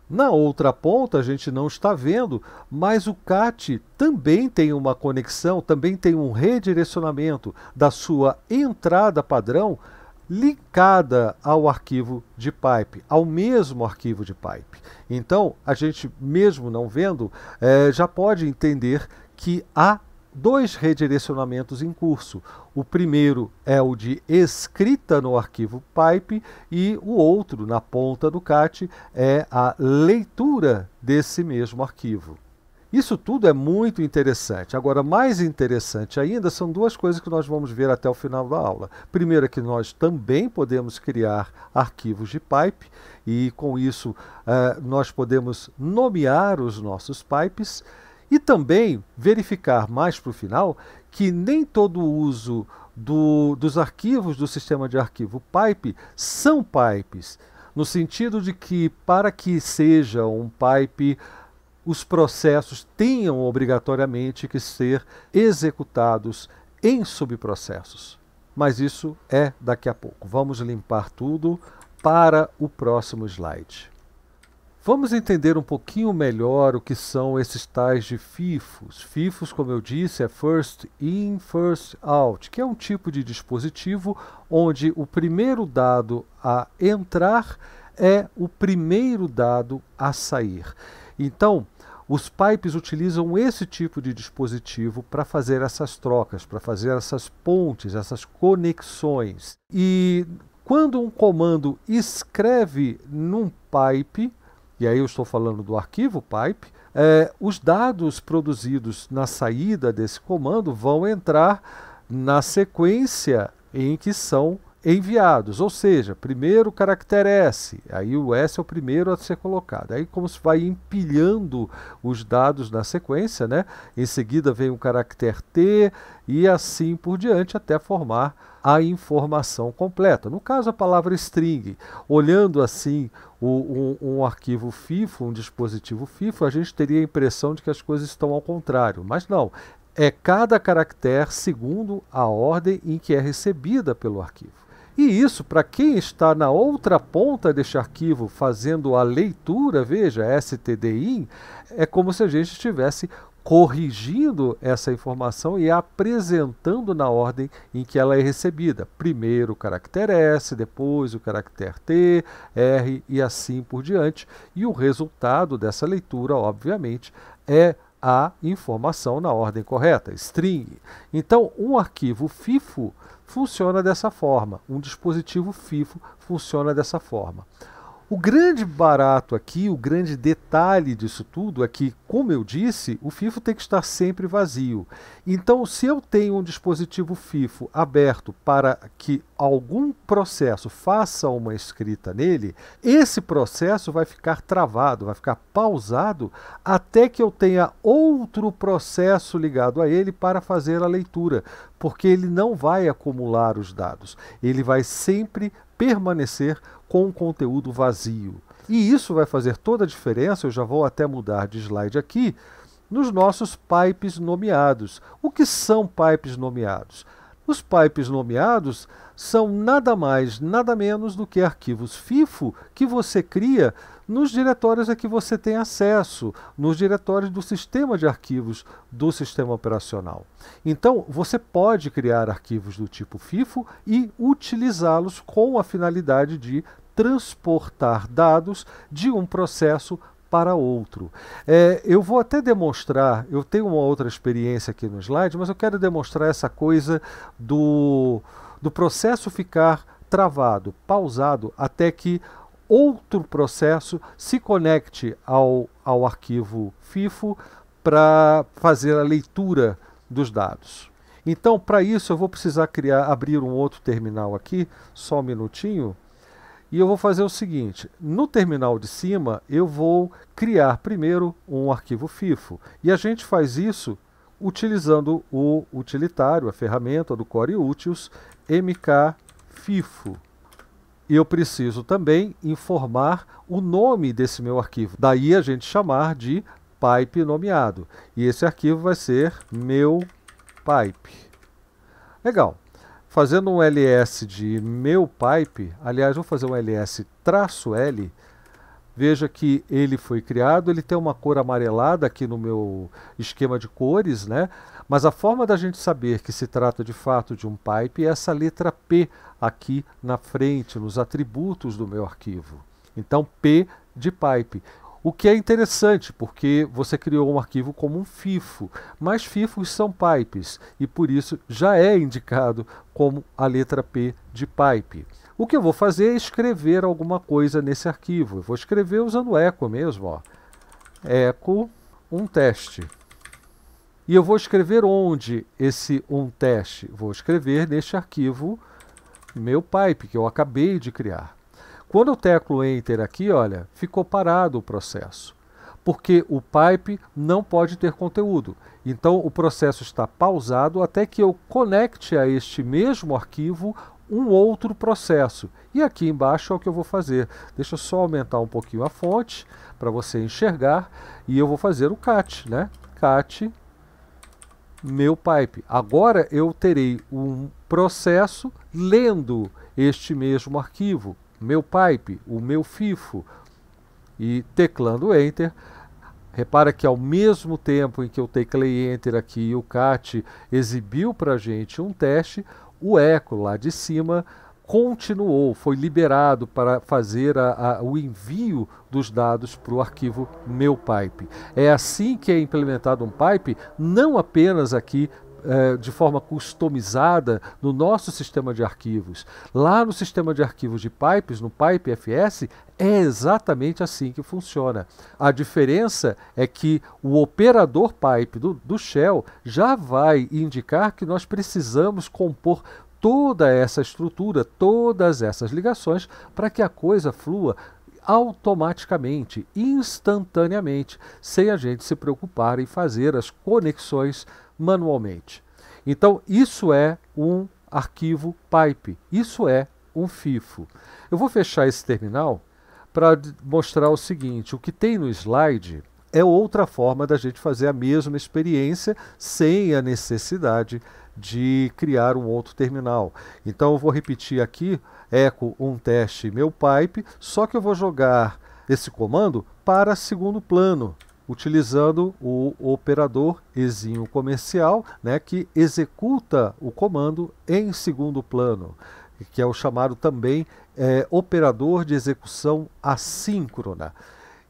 Na outra ponta, a gente não está vendo, mas o CAT também tem uma conexão, também tem um redirecionamento da sua entrada padrão linkada ao arquivo de pipe, ao mesmo arquivo de pipe. Então, a gente, mesmo não vendo, é, já pode entender que há dois redirecionamentos em curso. O primeiro é o de escrita no arquivo Pipe e o outro, na ponta do CAT, é a leitura desse mesmo arquivo. Isso tudo é muito interessante. Agora, mais interessante ainda são duas coisas que nós vamos ver até o final da aula. Primeiro é que nós também podemos criar arquivos de pipe e com isso eh, nós podemos nomear os nossos pipes. E também verificar mais para o final que nem todo o uso do, dos arquivos do sistema de arquivo pipe são pipes, no sentido de que para que seja um pipe os processos tenham obrigatoriamente que ser executados em subprocessos. Mas isso é daqui a pouco. Vamos limpar tudo para o próximo slide. Vamos entender um pouquinho melhor o que são esses tais de FIFOs. FIFOs, como eu disse, é First In, First Out, que é um tipo de dispositivo onde o primeiro dado a entrar é o primeiro dado a sair. Então, os pipes utilizam esse tipo de dispositivo para fazer essas trocas, para fazer essas pontes, essas conexões. E quando um comando escreve num pipe, e aí eu estou falando do arquivo pipe, é, os dados produzidos na saída desse comando vão entrar na sequência em que são enviados, ou seja, primeiro o caractere S, aí o S é o primeiro a ser colocado. Aí como se vai empilhando os dados na sequência, né? Em seguida vem o caractere T e assim por diante até formar a informação completa. No caso a palavra string, olhando assim o, um, um, arquivo FIFO, um dispositivo FIFO, a gente teria a impressão de que as coisas estão ao contrário. Mas não. É cada caractere segundo a ordem em que é recebida pelo arquivo. E isso, para quem está na outra ponta deste arquivo fazendo a leitura, veja, STDIN, é como se a gente estivesse corrigindo essa informação e apresentando na ordem em que ela é recebida. Primeiro o caractere S, depois o caractere T, R e assim por diante. E o resultado dessa leitura, obviamente, é a informação na ordem correta, string. Então, um arquivo FIFO funciona dessa forma, um dispositivo FIFO funciona dessa forma. O grande barato aqui, o grande detalhe disso tudo é que, como eu disse, o FIFO tem que estar sempre vazio. Então, se eu tenho um dispositivo FIFO aberto para que algum processo faça uma escrita nele, esse processo vai ficar travado, vai ficar pausado até que eu tenha outro processo ligado a ele para fazer a leitura, porque ele não vai acumular os dados, ele vai sempre permanecer com um conteúdo vazio. E isso vai fazer toda a diferença, eu já vou até mudar de slide aqui, nos nossos pipes nomeados. O que são pipes nomeados? Os pipes nomeados são nada mais, nada menos do que arquivos FIFO que você cria nos diretórios a é que você tem acesso, nos diretórios do sistema de arquivos do sistema operacional. Então, você pode criar arquivos do tipo FIFO e utilizá-los com a finalidade de transportar dados de um processo para outro. É, eu vou até demonstrar, eu tenho uma outra experiência aqui no slide, mas eu quero demonstrar essa coisa do, do processo ficar travado, pausado, até que outro processo se conecte ao, ao arquivo FIFO para fazer a leitura dos dados. Então, para isso, eu vou precisar criar, abrir um outro terminal aqui, só um minutinho. E eu vou fazer o seguinte, no terminal de cima, eu vou criar primeiro um arquivo FIFO. E a gente faz isso utilizando o utilitário, a ferramenta do Core Utils, mkfifo e eu preciso também informar o nome desse meu arquivo. Daí a gente chamar de pipe nomeado. E esse arquivo vai ser meu pipe. Legal. Fazendo um ls de meu pipe, aliás, vou fazer um ls L, veja que ele foi criado, ele tem uma cor amarelada aqui no meu esquema de cores, né? Mas a forma da gente saber que se trata de fato de um pipe é essa letra P aqui na frente, nos atributos do meu arquivo. Então, P de pipe. O que é interessante, porque você criou um arquivo como um FIFO, mas FIFOs são pipes e por isso já é indicado como a letra P de pipe. O que eu vou fazer é escrever alguma coisa nesse arquivo. Eu vou escrever usando echo mesmo, ó. echo um teste. E eu vou escrever onde esse um teste? Vou escrever neste arquivo meu pipe, que eu acabei de criar. Quando eu teclo Enter aqui, olha, ficou parado o processo, porque o pipe não pode ter conteúdo. Então o processo está pausado até que eu conecte a este mesmo arquivo um outro processo. E aqui embaixo é o que eu vou fazer. Deixa eu só aumentar um pouquinho a fonte para você enxergar e eu vou fazer o cat, né? cat meu pipe. Agora eu terei um processo lendo este mesmo arquivo, meu pipe, o meu FIFO, e teclando Enter. Repara que ao mesmo tempo em que eu teclei Enter aqui o CAT exibiu para gente um teste, o eco lá de cima continuou, foi liberado para fazer a, a, o envio dos dados para o arquivo meu pipe. É assim que é implementado um pipe, não apenas aqui eh, de forma customizada no nosso sistema de arquivos. Lá no sistema de arquivos de Pipes, no PipeFS, é exatamente assim que funciona. A diferença é que o operador pipe do, do Shell já vai indicar que nós precisamos compor toda essa estrutura, todas essas ligações, para que a coisa flua automaticamente, instantaneamente, sem a gente se preocupar em fazer as conexões manualmente. Então, isso é um arquivo pipe, isso é um FIFO. Eu vou fechar esse terminal para mostrar o seguinte: o que tem no slide é outra forma da gente fazer a mesma experiência sem a necessidade de criar um outro terminal. Então eu vou repetir aqui, echo um teste meu pipe, só que eu vou jogar esse comando para segundo plano, utilizando o operador exinho comercial, né, que executa o comando em segundo plano, que é o chamado também é, operador de execução assíncrona.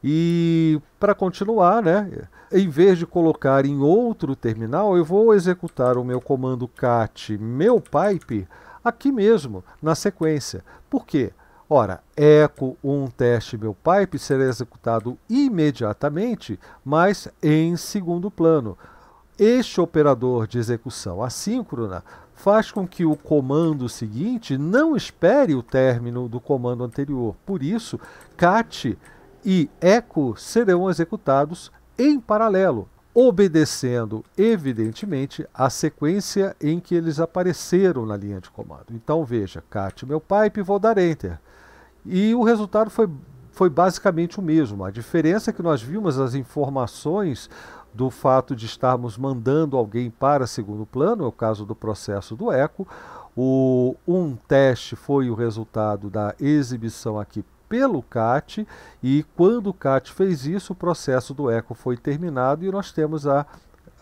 E para continuar, né, em vez de colocar em outro terminal, eu vou executar o meu comando cat meu pipe aqui mesmo, na sequência. Por quê? Ora, eco um teste meu pipe será executado imediatamente, mas em segundo plano. Este operador de execução assíncrona faz com que o comando seguinte não espere o término do comando anterior. Por isso, cat e eco serão executados em paralelo, obedecendo, evidentemente, a sequência em que eles apareceram na linha de comando. Então veja, cat meu pipe, vou dar enter. E o resultado foi, foi basicamente o mesmo. A diferença é que nós vimos as informações do fato de estarmos mandando alguém para segundo plano, é o caso do processo do eco. O, um teste foi o resultado da exibição aqui pelo CAT e quando o CAT fez isso, o processo do ECO foi terminado e nós temos a,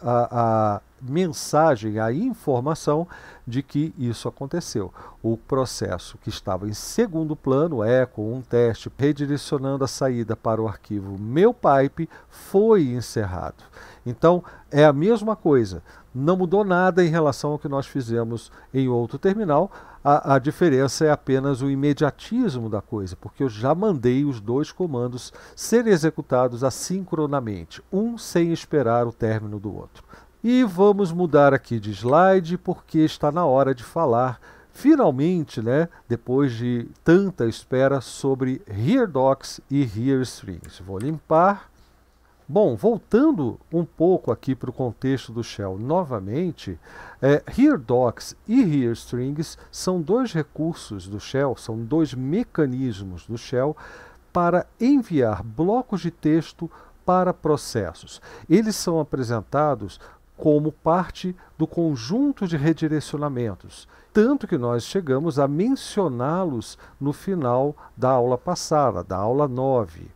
a, a mensagem, a informação de que isso aconteceu. O processo que estava em segundo plano, eco, um teste redirecionando a saída para o arquivo meu pipe, foi encerrado. Então, é a mesma coisa. Não mudou nada em relação ao que nós fizemos em outro terminal. A, a diferença é apenas o imediatismo da coisa, porque eu já mandei os dois comandos serem executados assincronamente, um sem esperar o término do outro. E vamos mudar aqui de slide, porque está na hora de falar finalmente, né, depois de tanta espera sobre docs e rear streams, Vou limpar Bom, voltando um pouco aqui para o contexto do Shell novamente, é, docs e strings são dois recursos do Shell, são dois mecanismos do Shell para enviar blocos de texto para processos. Eles são apresentados como parte do conjunto de redirecionamentos, tanto que nós chegamos a mencioná-los no final da aula passada, da aula 9.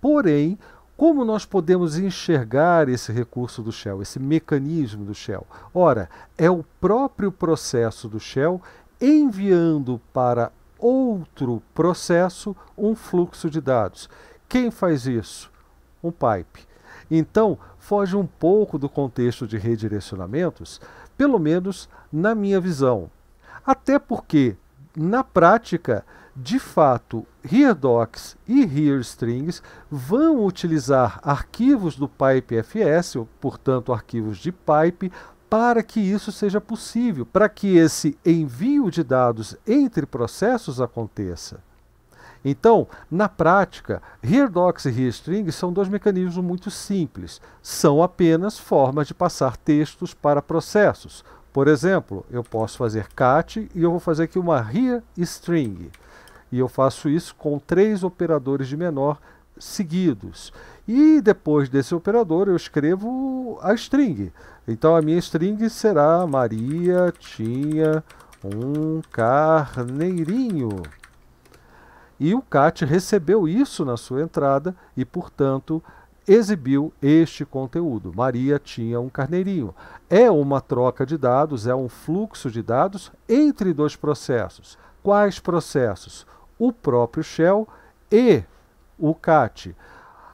Porém, como nós podemos enxergar esse recurso do Shell, esse mecanismo do Shell? Ora, é o próprio processo do Shell enviando para outro processo um fluxo de dados. Quem faz isso? Um pipe. Então, foge um pouco do contexto de redirecionamentos, pelo menos na minha visão. Até porque, na prática, de fato, HearDocs e HearStrings vão utilizar arquivos do PipeFS, portanto arquivos de Pipe, para que isso seja possível, para que esse envio de dados entre processos aconteça. Então, na prática, HearDocs e HearString são dois mecanismos muito simples. São apenas formas de passar textos para processos. Por exemplo, eu posso fazer cat e eu vou fazer aqui uma HearString. E eu faço isso com três operadores de menor seguidos. E depois desse operador eu escrevo a string. Então a minha string será Maria tinha um carneirinho. E o CAT recebeu isso na sua entrada e, portanto, exibiu este conteúdo. Maria tinha um carneirinho. É uma troca de dados, é um fluxo de dados entre dois processos. Quais processos? o próprio Shell e o CAT.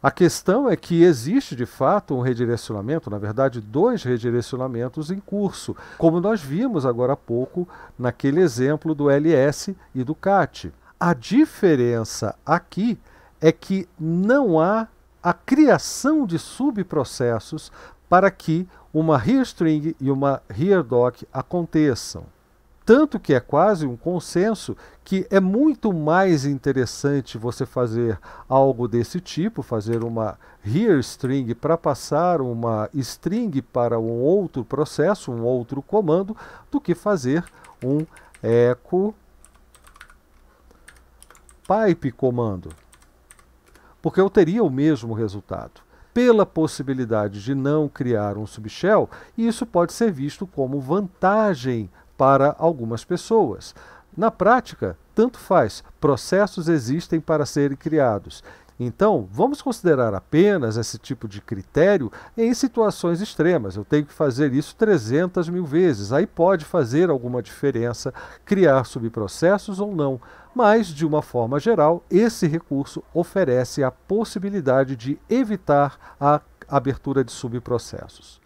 A questão é que existe de fato um redirecionamento, na verdade, dois redirecionamentos em curso, como nós vimos agora há pouco naquele exemplo do LS e do CAT. A diferença aqui é que não há a criação de subprocessos para que uma restring e uma reardoc aconteçam. Tanto que é quase um consenso que é muito mais interessante você fazer algo desse tipo, fazer uma rear string para passar uma string para um outro processo, um outro comando, do que fazer um echo pipe comando. Porque eu teria o mesmo resultado pela possibilidade de não criar um subshell, e isso pode ser visto como vantagem para algumas pessoas. Na prática, tanto faz, processos existem para serem criados. Então, vamos considerar apenas esse tipo de critério em situações extremas. Eu tenho que fazer isso 300 mil vezes. Aí pode fazer alguma diferença criar subprocessos ou não. Mas, de uma forma geral, esse recurso oferece a possibilidade de evitar a abertura de subprocessos.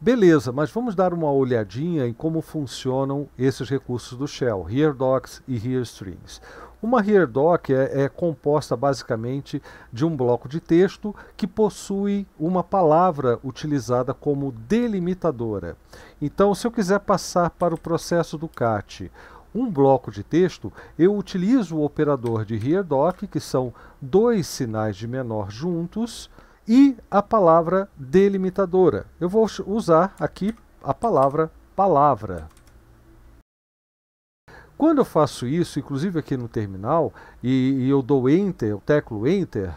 Beleza, mas vamos dar uma olhadinha em como funcionam esses recursos do Shell, HereDocs e HereStrings. Uma HereDoc é, é, composta basicamente de um bloco de texto que possui uma palavra utilizada como delimitadora. Então, se eu quiser passar para o processo do CAT um bloco de texto, eu utilizo o operador de HereDoc, que são dois sinais de menor juntos, e a palavra delimitadora. Eu vou usar aqui a palavra palavra. Quando eu faço isso, inclusive aqui no terminal, e, e eu dou Enter, eu teclo Enter,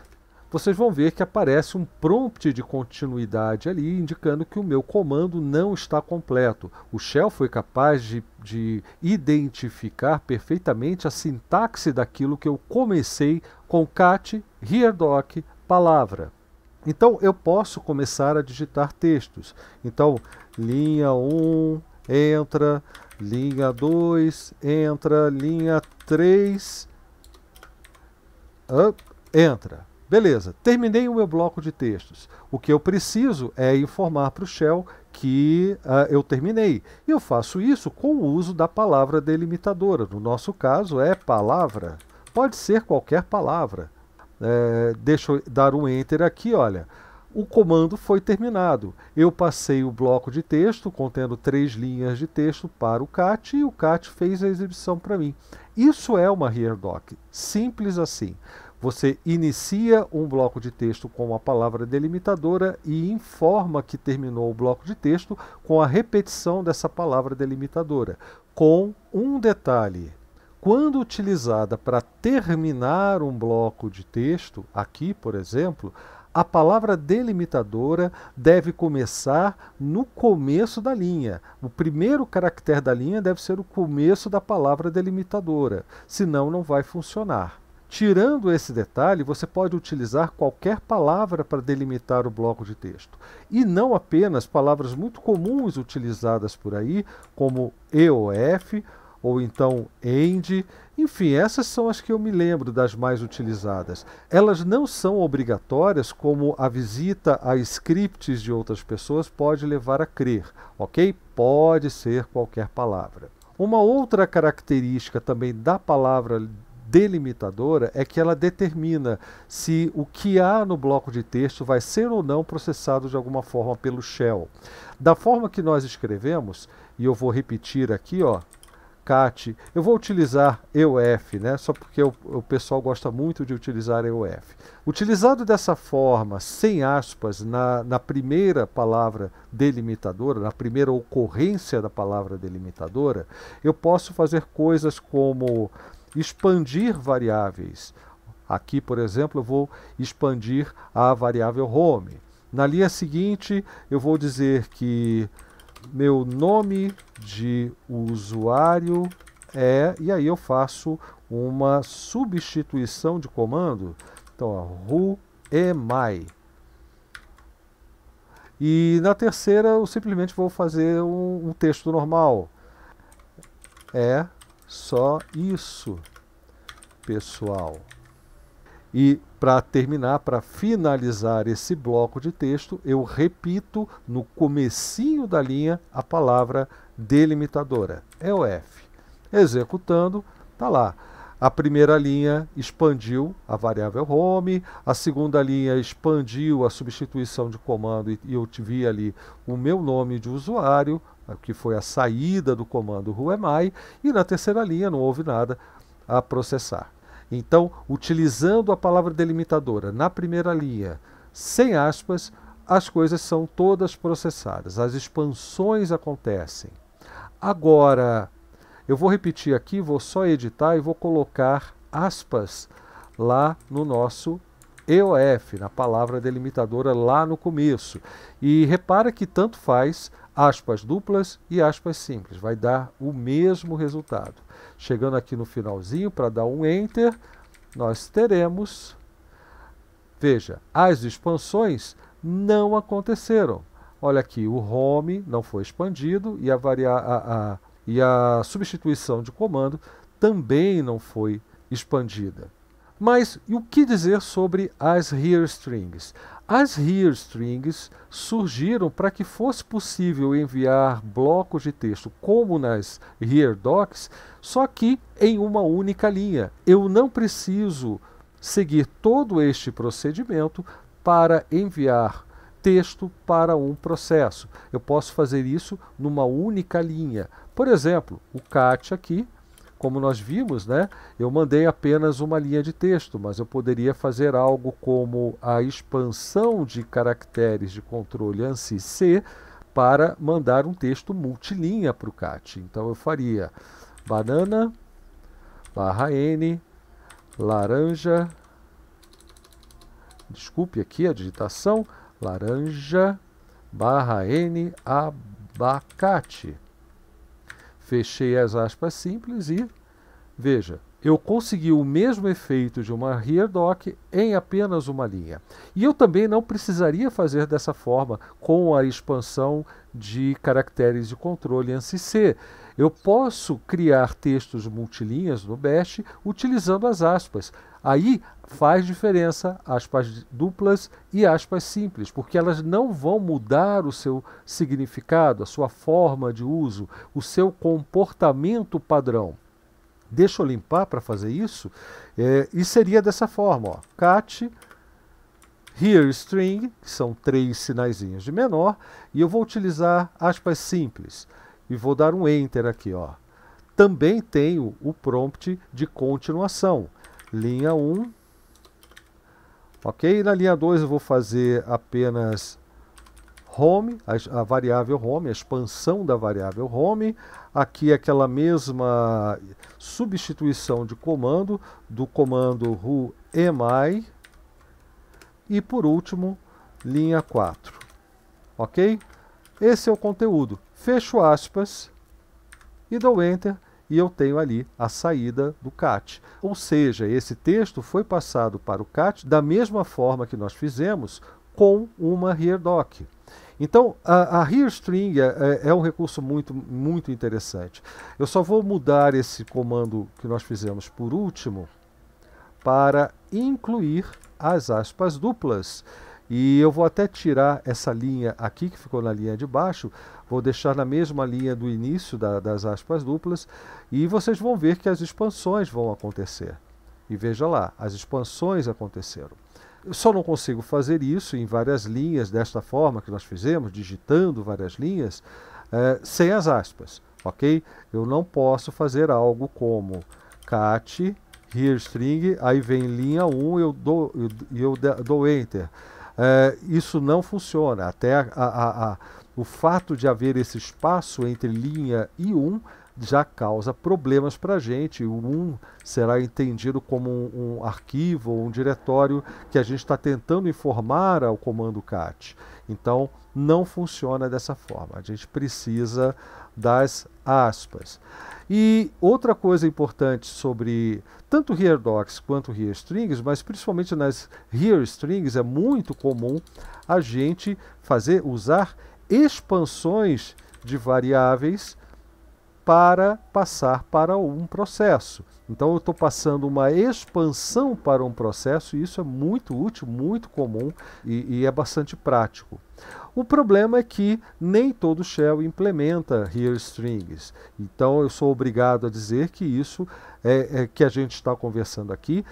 vocês vão ver que aparece um prompt de continuidade ali, indicando que o meu comando não está completo. O Shell foi capaz de, de identificar perfeitamente a sintaxe daquilo que eu comecei com cat, here doc, palavra. Então eu posso começar a digitar textos. Então, linha 1 entra, linha 2 entra, linha 3 entra. Beleza, terminei o meu bloco de textos. O que eu preciso é informar para o Shell que uh, eu terminei. Eu faço isso com o uso da palavra delimitadora. No nosso caso é palavra. Pode ser qualquer palavra. É, deixa eu dar um enter aqui, olha. O comando foi terminado. Eu passei o bloco de texto, contendo três linhas de texto, para o CAT e o CAT fez a exibição para mim. Isso é uma HereDoc, simples assim. Você inicia um bloco de texto com uma palavra delimitadora e informa que terminou o bloco de texto com a repetição dessa palavra delimitadora, com um detalhe quando utilizada para terminar um bloco de texto, aqui, por exemplo, a palavra delimitadora deve começar no começo da linha. O primeiro caractere da linha deve ser o começo da palavra delimitadora, senão não vai funcionar. Tirando esse detalhe, você pode utilizar qualquer palavra para delimitar o bloco de texto. E não apenas palavras muito comuns utilizadas por aí, como EOF ou então end. Enfim, essas são as que eu me lembro das mais utilizadas. Elas não são obrigatórias, como a visita a scripts de outras pessoas pode levar a crer, ok? Pode ser qualquer palavra. Uma outra característica também da palavra delimitadora é que ela determina se o que há no bloco de texto vai ser ou não processado de alguma forma pelo shell. Da forma que nós escrevemos, e eu vou repetir aqui, ó, CAT. Eu vou utilizar EUF, né? só porque o, o, pessoal gosta muito de utilizar EUF. Utilizado dessa forma, sem aspas, na, na primeira palavra delimitadora, na primeira ocorrência da palavra delimitadora, eu posso fazer coisas como expandir variáveis. Aqui, por exemplo, eu vou expandir a variável home. Na linha seguinte, eu vou dizer que meu nome de usuário é, e aí eu faço uma substituição de comando. Então, ó, who am I? E na terceira eu simplesmente vou fazer um, um texto normal. É só isso, pessoal. E para terminar, para finalizar esse bloco de texto, eu repito no comecinho da linha a palavra delimitadora, é o F. Executando, está lá. A primeira linha expandiu a variável home, a segunda linha expandiu a substituição de comando e, e eu tive ali o meu nome de usuário, que foi a saída do comando whoami, e na terceira linha não houve nada a processar. Então, utilizando a palavra delimitadora na primeira linha, sem aspas, as coisas são todas processadas, as expansões acontecem. Agora, eu vou repetir aqui, vou só editar e vou colocar aspas lá no nosso EOF, na palavra delimitadora lá no começo. E repara que tanto faz aspas duplas e aspas simples. Vai dar o mesmo resultado. Chegando aqui no finalzinho para dar um Enter, nós teremos. Veja, as expansões não aconteceram. Olha aqui, o home não foi expandido e a, varia a, a, e a substituição de comando também não foi expandida. Mas e o que dizer sobre as hear strings? As hearstrings surgiram para que fosse possível enviar blocos de texto como nas heardocs, só que em uma única linha. Eu não preciso seguir todo este procedimento para enviar texto para um processo. Eu posso fazer isso numa única linha. Por exemplo, o CAT aqui como nós vimos, né, eu mandei apenas uma linha de texto, mas eu poderia fazer algo como a expansão de caracteres de controle ANSI C para mandar um texto multilinha para o CAT. Então eu faria banana, barra N, laranja, desculpe aqui a digitação, laranja, barra N, abacate. Fechei as aspas simples e veja, eu consegui o mesmo efeito de uma Reardoc em apenas uma linha. E eu também não precisaria fazer dessa forma com a expansão de caracteres de controle ANSI C. Eu posso criar textos multilinhas no Bash utilizando as aspas. Aí faz diferença aspas duplas e aspas simples, porque elas não vão mudar o seu significado, a sua forma de uso, o seu comportamento padrão. Deixa eu limpar para fazer isso. É, e seria dessa forma, ó, cat here string, que são três sinaizinhos de menor, e eu vou utilizar aspas simples. E vou dar um enter aqui, ó. Também tenho o prompt de continuação. Linha 1, Ok? Na linha 2 eu vou fazer apenas home, a, a, variável home, a expansão da variável home. Aqui é aquela mesma substituição de comando, do comando who am I. E por último, linha 4. Ok? Esse é o conteúdo. Fecho aspas e dou Enter e eu tenho ali a saída do CAT. Ou seja, esse texto foi passado para o CAT da mesma forma que nós fizemos com uma HereDoc. Então, a, a HereString é, é, é, um recurso muito, muito interessante. Eu só vou mudar esse comando que nós fizemos por último para incluir as aspas duplas. E eu vou até tirar essa linha aqui, que ficou na linha de baixo, vou deixar na mesma linha do início da, das aspas duplas, e vocês vão ver que as expansões vão acontecer. E veja lá, as expansões aconteceram. Eu só não consigo fazer isso em várias linhas, desta forma que nós fizemos, digitando várias linhas, eh, sem as aspas, ok? Eu não posso fazer algo como cat, here string, aí vem linha 1 e eu dou, eu, eu dou enter é, isso não funciona. Até a, a, a, o fato de haver esse espaço entre linha e 1 um, já causa problemas para a gente. O 1 um será entendido como um, um arquivo ou um diretório que a gente está tentando informar ao comando CAT. Então, não funciona dessa forma. A gente precisa das aspas. E outra coisa importante sobre tanto docs quanto strings mas principalmente nas strings é muito comum a gente fazer usar expansões de variáveis para passar para um processo. Então eu estou passando uma expansão para um processo e isso é muito útil, muito comum e, e é bastante prático. O problema é que nem todo shell implementa strings. Então eu sou obrigado a dizer que isso é, é que a gente está conversando aqui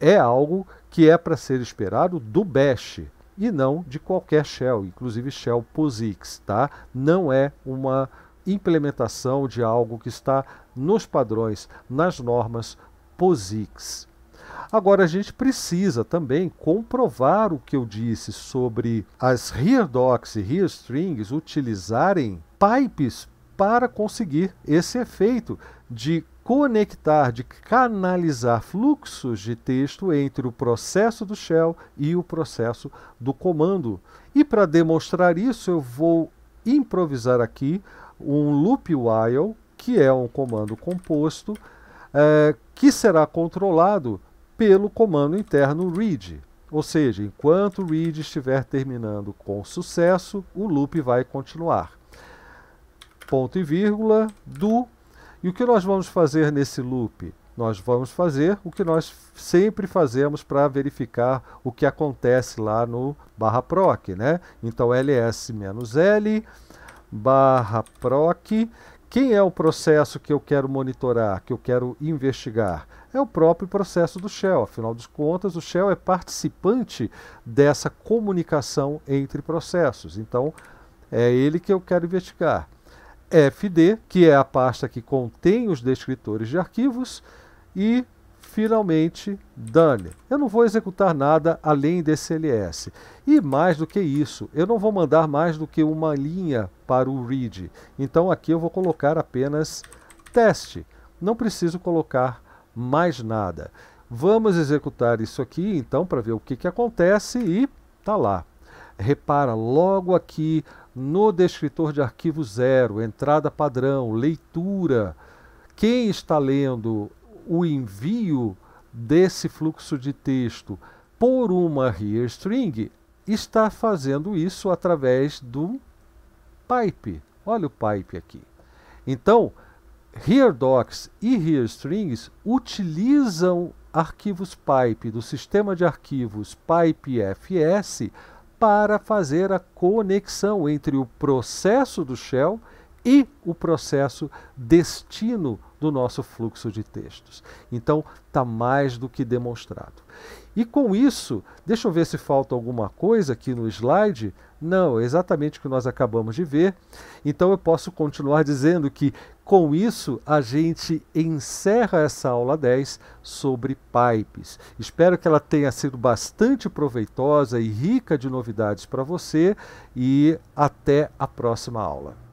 é algo que é para ser esperado do bash e não de qualquer shell, inclusive shell POSIX, tá? Não é uma implementação de algo que está nos padrões, nas normas POSIX. Agora, a gente precisa também comprovar o que eu disse sobre as RearDocs e RearStrings utilizarem pipes para conseguir esse efeito de conectar, de canalizar fluxos de texto entre o processo do shell e o processo do comando. E para demonstrar isso, eu vou improvisar aqui um loop while, que é um comando composto, é, que será controlado pelo comando interno read. Ou seja, enquanto o read estiver terminando com sucesso, o loop vai continuar. Ponto e vírgula do. E o que nós vamos fazer nesse loop? Nós vamos fazer o que nós sempre fazemos para verificar o que acontece lá no barra proc, né? Então ls-l, barra proc. Quem é o processo que eu quero monitorar, que eu quero investigar? É o próprio processo do Shell. Afinal de contas, o Shell é participante dessa comunicação entre processos. Então, é ele que eu quero investigar. FD, que é a pasta que contém os descritores de arquivos, e finalmente, done. Eu não vou executar nada além desse ls. E mais do que isso, eu não vou mandar mais do que uma linha para o read. Então aqui eu vou colocar apenas teste. Não preciso colocar mais nada. Vamos executar isso aqui, então, para ver o que, que acontece e tá lá. Repara logo aqui no descritor de arquivo zero, entrada padrão, leitura, quem está lendo o envio desse fluxo de texto por uma string está fazendo isso através do pipe. Olha o pipe aqui. Então, docs e strings utilizam arquivos pipe do sistema de arquivos PipeFS para fazer a conexão entre o processo do shell e o processo destino do nosso fluxo de textos. Então, está mais do que demonstrado. E com isso, deixa eu ver se falta alguma coisa aqui no slide. Não, é exatamente o que nós acabamos de ver. Então, eu posso continuar dizendo que com isso a gente encerra essa aula 10 sobre pipes. Espero que ela tenha sido bastante proveitosa e rica de novidades para você e até a próxima aula.